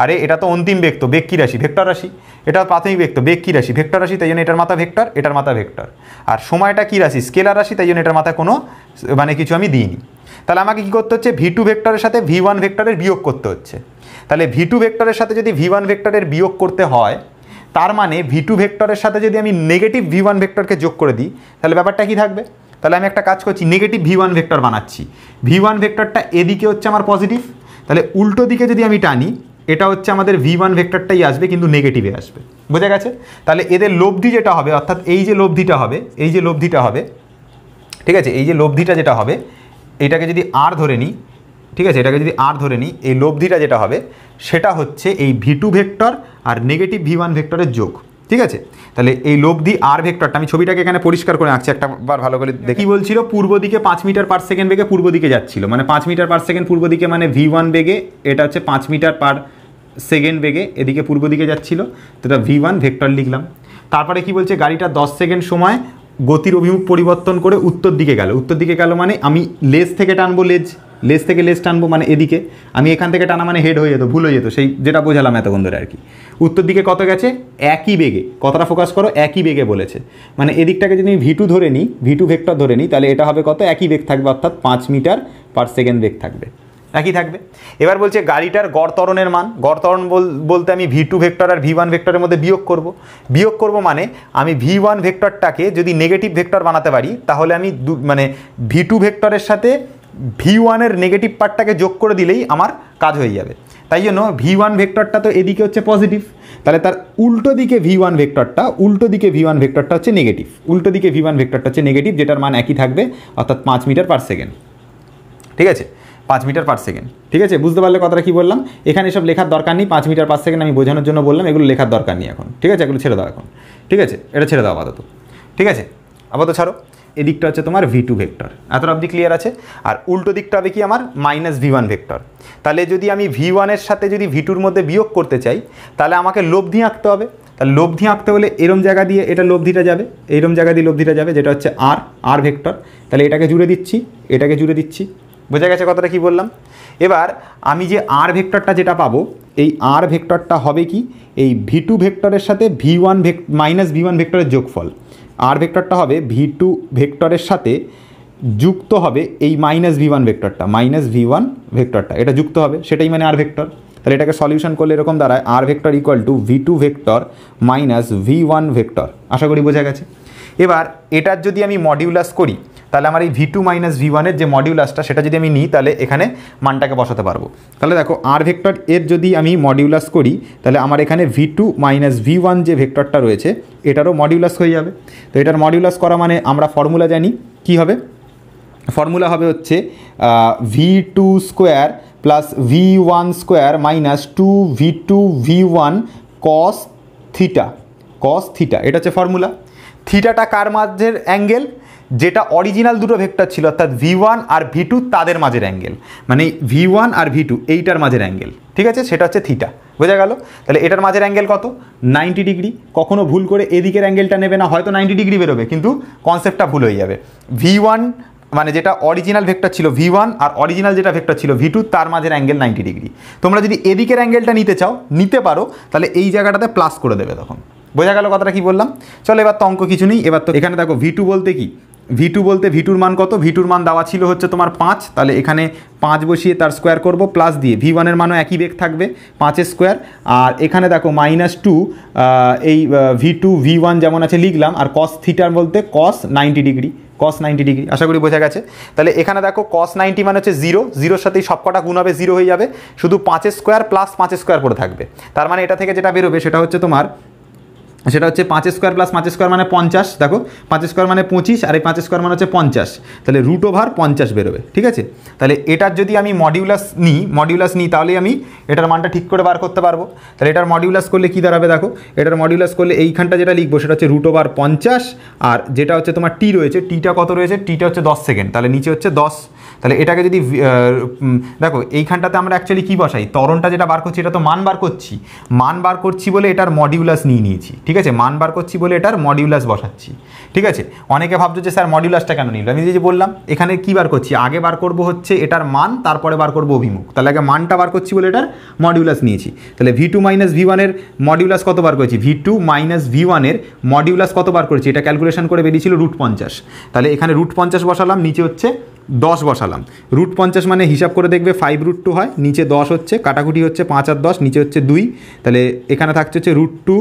আরে এটা তো অন্তিম বেক্ত বেক্কি রাশি ভেক্টর রাশি এটা প্রাথমিক বেক্ত বেক্কি রাশি ভেক্টর রাশি তাই জন্য এটার মাথা ভেক্টর এটার মাথা ভেক্টর আর সময়টা কী রাশি স্কেলার রাশি তাই জন্য এটার মাথা কোনো মানে কিছু আমি দিইনি তাহলে আমাকে কী করতে হচ্ছে ভি টু ভেক্টরের সাথে ভি ওয়ান ভেক্টরের বিয়োগ করতে হচ্ছে তাহলে ভি টু ভেক্টরের সাথে যদি ভি ওয়ান ভেক্টরের বিয়োগ করতে হয় তার মানে ভি টু ভেক্টরের সাথে যদি আমি নেগেটিভ ভি ওয়ান ভেক্টরকে যোগ করে দিই তাহলে ব্যাপারটা কী থাকবে তাহলে আমি একটা কাজ করছি নেগেটিভ ভি ওয়ান ভেক্টর বানাচ্ছি ভি ওয়ান ভেক্টরটা এদিকে হচ্ছে আমার পজিটিভ তাহলে উল্টো দিকে যদি আমি টানি এটা হচ্ছে আমাদের ভি ওয়ান ভেক্টরটাই আসবে কিন্তু নেগেটিভে আসবে বোঝা গেছে তাহলে এদের লব্ধি যেটা হবে অর্থাৎ এই যে লব্ধিটা হবে এই যে লব্ধিটা হবে ঠিক আছে এই যে লব্ধিটা যেটা হবে এটাকে যদি আর ধরে নিই ঠিক আছে এটাকে যদি আর ধরে নিই এই লব্ধিটা যেটা হবে সেটা হচ্ছে এই ভি টু ভেক্টর আর নেগেটিভ ভি ওয়ান ভেক্টরের যোগ ঠিক আছে তাহলে এই দি আর ভেক্টরটা আমি ছবিটাকে এখানে পরিষ্কার করে আঁকছি একটা বার ভালো করে দেখি বলছিল পূর্ব দিকে পাঁচ মিটার পার সেকেন্ড বেগে পূর্ব দিকে যাচ্ছিল মানে পাঁচ মিটার পার সেকেন্ড পূর্ব দিকে মানে ভি ওয়ান বেগে এটা হচ্ছে পাঁচ মিটার পার সেকেন্ড বেগে এদিকে পূর্ব দিকে যাচ্ছিল তো এটা ভি ওয়ান ভেক্টর লিখলাম তারপরে কি বলছে গাড়িটা দশ সেকেন্ড সময় গতির অভিমুখ পরিবর্তন করে উত্তর দিকে গেল উত্তর দিকে গেল মানে আমি লেজ থেকে টানবো লেজ লেজ থেকে লেজ টানবো মানে এদিকে আমি এখান থেকে টানা মানে হেড হয়ে যেত ভুল হয়ে যেত সেই যেটা বোঝালাম এতক্ষণ ধরে আর কি উত্তর দিকে কত গেছে একই বেগে কতটা ফোকাস করো একই বেগে বলেছে মানে এদিকটাকে যদি ভি টু ধরে নিই ভি টু ভেক্টর ধরে নিই তাহলে এটা হবে কত একই বেগ থাকবে অর্থাৎ পাঁচ মিটার পার সেকেন্ড বেগ থাকবে একই থাকবে এবার বলছে গাড়িটার গড় তরণের মান গড় ত্বরণ বলতে আমি ভি টু ভেক্টর আর ভি ওয়ান ভেক্টরের মধ্যে বিয়োগ করব বিয়োগ করব মানে আমি ভি ওয়ান ভেক্টরটাকে যদি নেগেটিভ ভেক্টর বানাতে পারি তাহলে আমি মানে ভি টু ভেক্টরের সাথে ভি ওয়ানের নেগেটিভ পার্টটাকে যোগ করে দিলেই আমার কাজ হয়ে যাবে তাই জন্য ভি ওয়ান ভেক্টরটা তো এদিকে হচ্ছে পজিটিভ তাহলে তার উল্টো দিকে ভি ওয়ান ভেক্টরটা উল্টো দিকে ভি ওয়ান ভেক্টরটা হচ্ছে নেগেটিভ উল্টো দিকে ভি ওয়ান ভেক্টরটা হচ্ছে নেগেটিভ যেটার মান একই থাকবে অর্থাৎ পাঁচ মিটার পার সেকেন্ড ঠিক আছে পাঁচ মিটার পার সেকেন্ড ঠিক আছে বুঝতে পারলে কথাটা কী বললাম এখানে সব লেখার দরকার নেই পাঁচ মিটার পার সেকেন্ড আমি বোঝানোর জন্য বললাম এগুলো লেখার দরকার নেই এখন ঠিক আছে এগুলো ছেড়ে দাও এখন ঠিক আছে এটা ছেড়ে দাও আপাতত ঠিক আছে আপাতত ছাড়ো এদিকটা হচ্ছে তোমার ভি টু ভেক্টর এত অবধি ক্লিয়ার আছে আর উল্টো দিকটা হবে কি আমার মাইনাস ভি ওয়ান ভেক্টর তাহলে যদি আমি ভি ওয়ানের সাথে যদি ভি টুর মধ্যে বিয়োগ করতে চাই তাহলে আমাকে লব্ধি আঁকতে হবে তাহলে লব্ধি আঁকতে হলে এরম জায়গা দিয়ে এটা লব্ধিটা যাবে এরম জায়গা দিয়ে লব্ধিটা যাবে যেটা হচ্ছে আর আর ভেক্টর তাহলে এটাকে জুড়ে দিচ্ছি এটাকে জুড়ে দিচ্ছি বোঝা গেছে কথাটা কি বললাম এবার আমি যে আর ভেক্টরটা যেটা পাবো এই আর ভেক্টরটা হবে কি এই ভি টু ভেক্টরের সাথে V one vector minus V one ভেক্টরের যোগফল আর ভেক্টরটা হবে ভি টু ভেক্টরের সাথে যুক্ত হবে এই মাইনাস ভি ওয়ান ভেক্টরটা মাইনাস ভি ওয়ান ভেক্টরটা এটা যুক্ত হবে সেটাই মানে আর ভেক্টর তাহলে এটাকে সলিউশন করলে এরকম দাঁড়ায় R vector equal to V two vector minus V one vector আশা করি বোঝা গেছে এবার এটার যদি আমি মডিউলাস করি তাহলে আমার এই ভি টু মাইনাস ভি ওয়ানের যে মডিউলাসটা সেটা যদি আমি নিই তাহলে এখানে মানটাকে বসাতে পারবো তাহলে দেখো আর ভেক্টর এর যদি আমি মডিউলাস করি তাহলে আমার এখানে V two minus V one যে ভেক্টরটা রয়েছে এটারও মডিউলাস হয়ে যাবে তো এটার মডিউলাস করা মানে আমরা ফর্মুলা জানি কি হবে ফর্মুলা হবে হচ্ছে V two square plus V one square minus two V two V one cos theta cos theta এটা হচ্ছে ফর্মুলা থিটাটা কার মাঝের অ্যাঙ্গেল যেটা অরিজিনাল দুটো ভেক্টর ছিল অর্থাৎ ভি ওয়ান আর ভি টু তাদের মাঝের অ্যাঙ্গেল মানে ভি ওয়ান আর ভি টু এইটার মাঝের অ্যাঙ্গেল ঠিক আছে সেটা হচ্ছে থিটা বোঝা গেল তাহলে এটার মাঝের অ্যাঙ্গেল কত নাইনটি ডিগ্রি কখনো ভুল করে এদিকের অ্যাঙ্গেলটা নেবে না হয়তো নাইনটি ডিগ্রি বেরোবে কিন্তু কনসেপ্টটা ভুল হয়ে যাবে ভি ওয়ান মানে যেটা অরিজিনাল ভেক্টর ছিল ভি ওয়ান আর অরিজিনাল যেটা ভেক্টর ছিল ভি তার মাঝের অ্যাঙ্গেল নাইনটি ডিগ্রি তোমরা যদি এদিকের অ্যাঙ্গেলটা নিতে চাও নিতে পারো তাহলে এই জায়গাটাতে প্লাস করে দেবে তখন বোঝা গেল কথাটা কি বললাম চলো এবার তো অঙ্ক কিছু নেই এবার তো এখানে দেখো ভি টু বলতে কি ভি টু বলতে ভিটুর মান কত ভিটুর মান দেওয়া ছিল হচ্ছে তোমার পাঁচ তাহলে এখানে পাঁচ বসিয়ে তার স্কোয়ার করব প্লাস দিয়ে ভি ওয়ানের মানও একই বেগ থাকবে পাঁচের স্কোয়ার আর এখানে দেখো মাইনাস টু এই ভি টু ভি ওয়ান যেমন আছে লিখলাম আর কস থিটার বলতে cos ninety degree cos ninety degree আশা করি বোঝা গেছে তাহলে এখানে দেখো কস নাইনটি মানে হচ্ছে জিরো জিরোর সাথেই সবকটা গুণ হবে জিরো হয়ে যাবে শুধু পাঁচের স্কোয়ার প্লাস পাঁচের স্কোয়ার পরে থাকবে তার মানে এটা থেকে যেটা বেরোবে সেটা হচ্ছে তোমার সেটা হচ্ছে পাঁচ স্কোয়ার প্লাস পাঁচ স্কোয়ার মানে পঞ্চাশ দেখো পাঁচ স্কোয়ার মানে পঁচিশ আর এই পাঁচ স্কোয়ার মানে হচ্ছে পঞ্চাশ তাহলে রুট ওভার পঞ্চাশ বেরোবে ঠিক আছে তাহলে এটার যদি আমি মডিউলাস নিই মডিউলাস নিই তাহলে আমি এটার মানটা ঠিক করে বার করতে পারবো তাহলে এটার মডিউলাস করলে কী দাঁড়াবে দেখো এটার মডিউলাস করলে এইখানটা যেটা লিখবো সেটা হচ্ছে রুট ওভার পঞ্চাশ আর যেটা হচ্ছে তোমার টি রয়েছে টিটা কত রয়েছে টিটা হচ্ছে দশ সেকেন্ড তাহলে নিচে হচ্ছে দশ তাহলে এটাকে যদি দেখো এইখানটাতে আমরা অ্যাকচুয়ালি কী বসাই তরণটা যেটা বার করছি এটা তো মান বার করছি মান বার করছি বলে এটার মডিউলাস নিয়ে নিয়েছি ঠিক আছে মান বার করছি বলে এটার মডিউলাস বসাচ্ছি ঠিক আছে অনেকে ভাবছো যে স্যার মডিউলাসটা কেন নিল আমি যে বললাম এখানে কী বার করছি আগে বার করব হচ্ছে এটার মান তারপরে বার করব অভিমুখ তাহলে আগে মানটা বার করছি বলে এটার মডিউলাস নিয়েছি তাহলে ভি টু মাইনাস ভি ওয়ানের মডিউলাস কত বার করেছি ভি টু মাইনাস ভি ওয়ানের মডিউলাস কত বার করেছি এটা ক্যালকুলেশন করে বেরিয়েছিল রুট পঞ্চাশ তাহলে এখানে রুট পঞ্চাশ বসালাম নিচে হচ্ছে দশ বসালাম রুট পঞ্চাশ মানে হিসাব করে দেখবে ফাইভ রুট টু হয় নিচে দশ হচ্ছে কাটাকুটি হচ্ছে পাঁচ আর দশ নিচে হচ্ছে দুই তাহলে এখানে থাকছে হচ্ছে রুট টু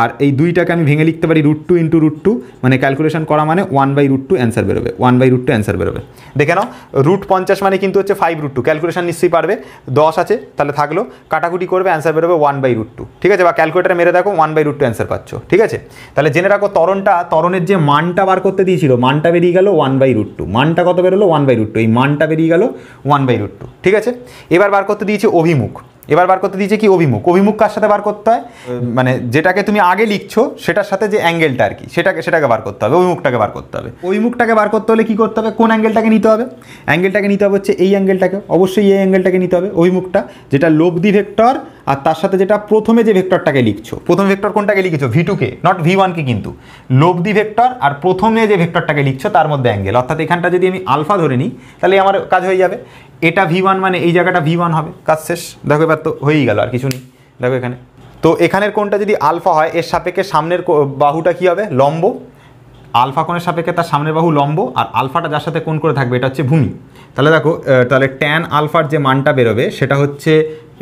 আর এই দুইটাকে আমি ভেঙে লিখতে পারি root two into root two মানে ক্যালকুলেশন করা মানে one by root two answer বেরোবে one by root two answer বেরোবে দেখে নাও রুট পঞ্চাশ মানে কিন্তু হচ্ছে ফাইভ রুট টু ক্যালকুলেশন নিশ্চয়ই পারবে দশ আছে তাহলে থাকলো কাটাকুটি করবে অ্যান্সার বেরোবে ওয়ান বাই রুট টু ঠিক আছে বা ক্যালকুলেটার মেরে দেখো one by root two answer পাচ্ছ ঠিক আছে তাহলে জেনে রাখো তরণটা তরণের যে মানটা বার করতে দিয়েছিল মানটা বেরিয়ে গেল ওয়ান বাই রুট টু মানটা কত বেরোলো ওয়ান বাই রুট টু এই মানটা বেরিয়ে গেল ওয়ান বাই রুট টু ঠিক আছে এবার বার করতে দিয়েছে অভিমুখ এবার বার করতে দিয়েছে কি অভিমুখ অভিমুখ কার সাথে বার করতে হয় মানে যেটাকে তুমি আগে লিখছো সেটার সাথে যে অ্যাঙ্গেলটা আর কি সেটাকে সেটাকে বার করতে হবে অভিমুখটাকে বার করতে হবে অভিমুখটাকে বার করতে হলে কী করতে হবে কোন অ্যাঙ্গেলটাকে নিতে হবে অ্যাঙ্গেলটাকে নিতে হবে হচ্ছে এই অ্যাঙ্গেলটাকে অবশ্যই এই অ্যাঙ্গেলটাকে নিতে হবে অভিমুখটা যেটা লব্ধি ভেক্টর আর তার সাথে যেটা প্রথমে যে ভেক্টরটাকে লিখছো প্রথম ভেক্টর কোনটাকে লিখেছো ভি টুকে নট ভি ওয়ানকে কিন্তু লব্ধি ভেক্টর আর প্রথমে যে ভেক্টরটাকে লিখছো তার মধ্যে অ্যাঙ্গেল অর্থাৎ এখানটা যদি আমি আলফা ধরে নিই তাহলে আমার কাজ হয়ে যাবে এটা ভি ওয়ান মানে এই জায়গাটা ভি ওয়ান হবে কাজ শেষ দেখো এবার তো হয়েই গেল আর কিছু নেই দেখো এখানে তো এখানের কোনটা যদি আলফা হয় এর সাপেক্ষে সামনের বাহুটা কি হবে লম্ব আলফা কোণের সাপেক্ষে তার সামনের বাহু লম্ব আর আলফাটা যার সাথে কোন করে থাকবে এটা হচ্ছে ভূমি তাহলে দেখো তাহলে ট্যান আলফার যে মানটা বেরোবে সেটা হচ্ছে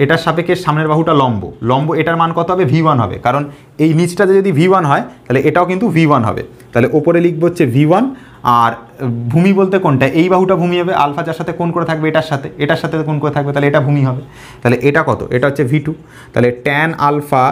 এটার সাপেক্ষে সামনের বাহুটা লম্ব লম্ব এটার মান কত হবে ভি ওয়ান হবে কারণ এই নিচটাতে যদি ভি ওয়ান হয় তাহলে এটাও কিন্তু ভি ওয়ান হবে তাহলে ওপরে লিখবো হচ্ছে ভি ওয়ান আর ভূমি বলতে কোনটা এই বাহুটা ভূমি হবে আলফা যার সাথে কোন করে থাকবে এটার সাথে এটার সাথে কোন করে থাকবে তাহলে এটা ভূমি হবে তাহলে এটা কত এটা হচ্ছে ভি তাহলে ট্যান আলফা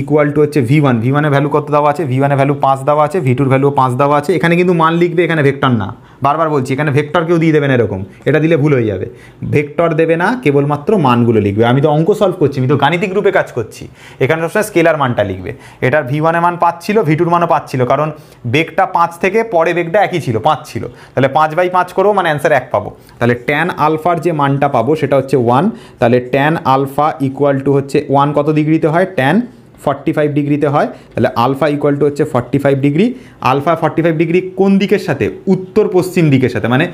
ইকুয়াল টু হচ্ছে ভি ওয়ান ভি ওয়ানের ভ্যালু কত দেওয়া আছে ভি ওয়ানের ভ্যালু পাঁচ দেওয়া আছে ভি টুর ভ্যালু পাঁচ দেওয়া আছে এখানে কিন্তু মান লিখবে এখানে ভেক্টর না বারবার বলছি এখানে ভেক্টর কেউ দিয়ে দেবে না এরকম এটা দিলে ভুল হয়ে যাবে ভেক্টর দেবে না কেবলমাত্র মানগুলো লিখবে আমি তো অঙ্ক সলভ করছি আমি তো গাণিতিক রূপে কাজ করছি এখানে সবসময় স্কেলার মানটা লিখবে এটার ভি ওয়ানের মান পাঁচ ছিল ভি টুর মানও পাঁচ ছিল কারণ বেগটা পাঁচ থেকে পরে বেগটা একই ছিল পাঁচ ছিল তাহলে পাঁচ বাই পাঁচ করেও মানে অ্যান্সার এক পাবো তাহলে ট্যান আলফার যে মানটা পাবো সেটা হচ্ছে ওয়ান তাহলে ট্যান আলফা ইকুয়াল টু হচ্ছে ওয়ান কত ডিগ্রিতে হয় ট্যান ফর্টি ফাইভ ডিগ্রিতে হয় তাহলে আলফা ইকুয়াল টু হচ্ছে forty five degree alpha forty five degree কোন দিকের সাথে উত্তর পশ্চিম দিকের সাথে মানে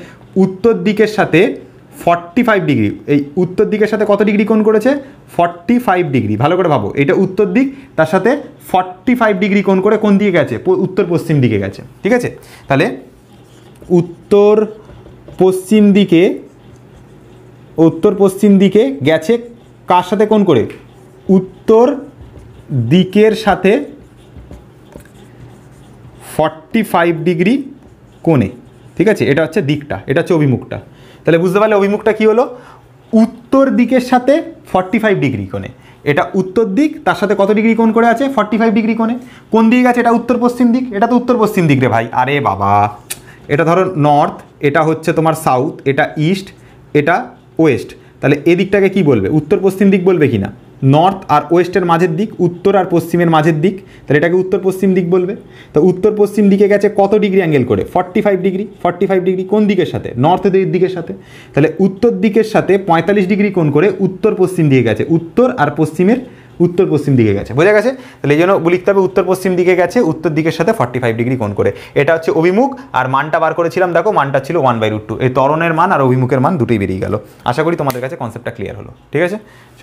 উত্তর দিকের সাথে ফর্টি ফাইভ ডিগ্রি এই উত্তর দিকের সাথে কত ডিগ্রি কোণ করেছে ফর্টি ফাইভ ডিগ্রি ভালো করে ভাবো এটা উত্তর দিক তার সাথে ফর্টি ফাইভ ডিগ্রি কোণ করে কোন দিকে গেছে উত্তর পশ্চিম দিকে গেছে ঠিক আছে তাহলে উত্তর পশ্চিম দিকে উত্তর পশ্চিম দিকে গেছে কার সাথে কোন করে উত্তর দিকের সাথে ফর্টি ফাইভ ডিগ্রি কোণে ঠিক আছে এটা হচ্ছে দিকটা এটা হচ্ছে অভিমুখটা তাহলে বুঝতে পারলে অভিমুখটা কি হলো উত্তর দিকের সাথে ফর্টি ফাইভ ডিগ্রি কোণে এটা উত্তর দিক তার সাথে কত ডিগ্রি কোণ করে আছে ফর্টি ফাইভ ডিগ্রি কোণে কোন দিক আছে এটা উত্তর পশ্চিম দিক এটা তো উত্তর পশ্চিম দিক রে ভাই আরে বাবা এটা ধরো নর্থ এটা হচ্ছে তোমার সাউথ এটা ইস্ট এটা ওয়েস্ট তাহলে এদিকটাকে কি বলবে উত্তর পশ্চিম দিক বলবে কি না নর্থ আর ওয়েস্টের মাঝের দিক উত্তর আর পশ্চিমের মাঝের দিক তাহলে এটাকে উত্তর পশ্চিম দিক বলবে তো উত্তর পশ্চিম দিকে গেছে কত ডিগ্রি অ্যাঙ্গেল করে forty five degree forty five degree কোন দিকের সাথে নর্থ দিকের সাথে তাহলে উত্তর দিকের সাথে পঁয়তাল্লিশ ডিগ্রি কোন করে উত্তর পশ্চিম দিকে গেছে উত্তর আর পশ্চিমের উত্তর পশ্চিম দিকে গেছে বোঝা গেছে তাহলে এই জন্য লিখতে হবে উত্তর পশ্চিম দিকে গেছে উত্তর দিকের সাথে ফর্টি ফাইভ ডিগ্রি কোন করে এটা হচ্ছে অভিমুখ আর মানটা বার করেছিলাম দেখো মানটা ছিল ওয়ান বাই রুট টু এই তরণের মান আর অভিমুখের মান দুটোই বেরিয়ে গেল আশা করি তোমাদের কাছে কনসেপ্টটা ক্লিয়ার হলো ঠিক আছে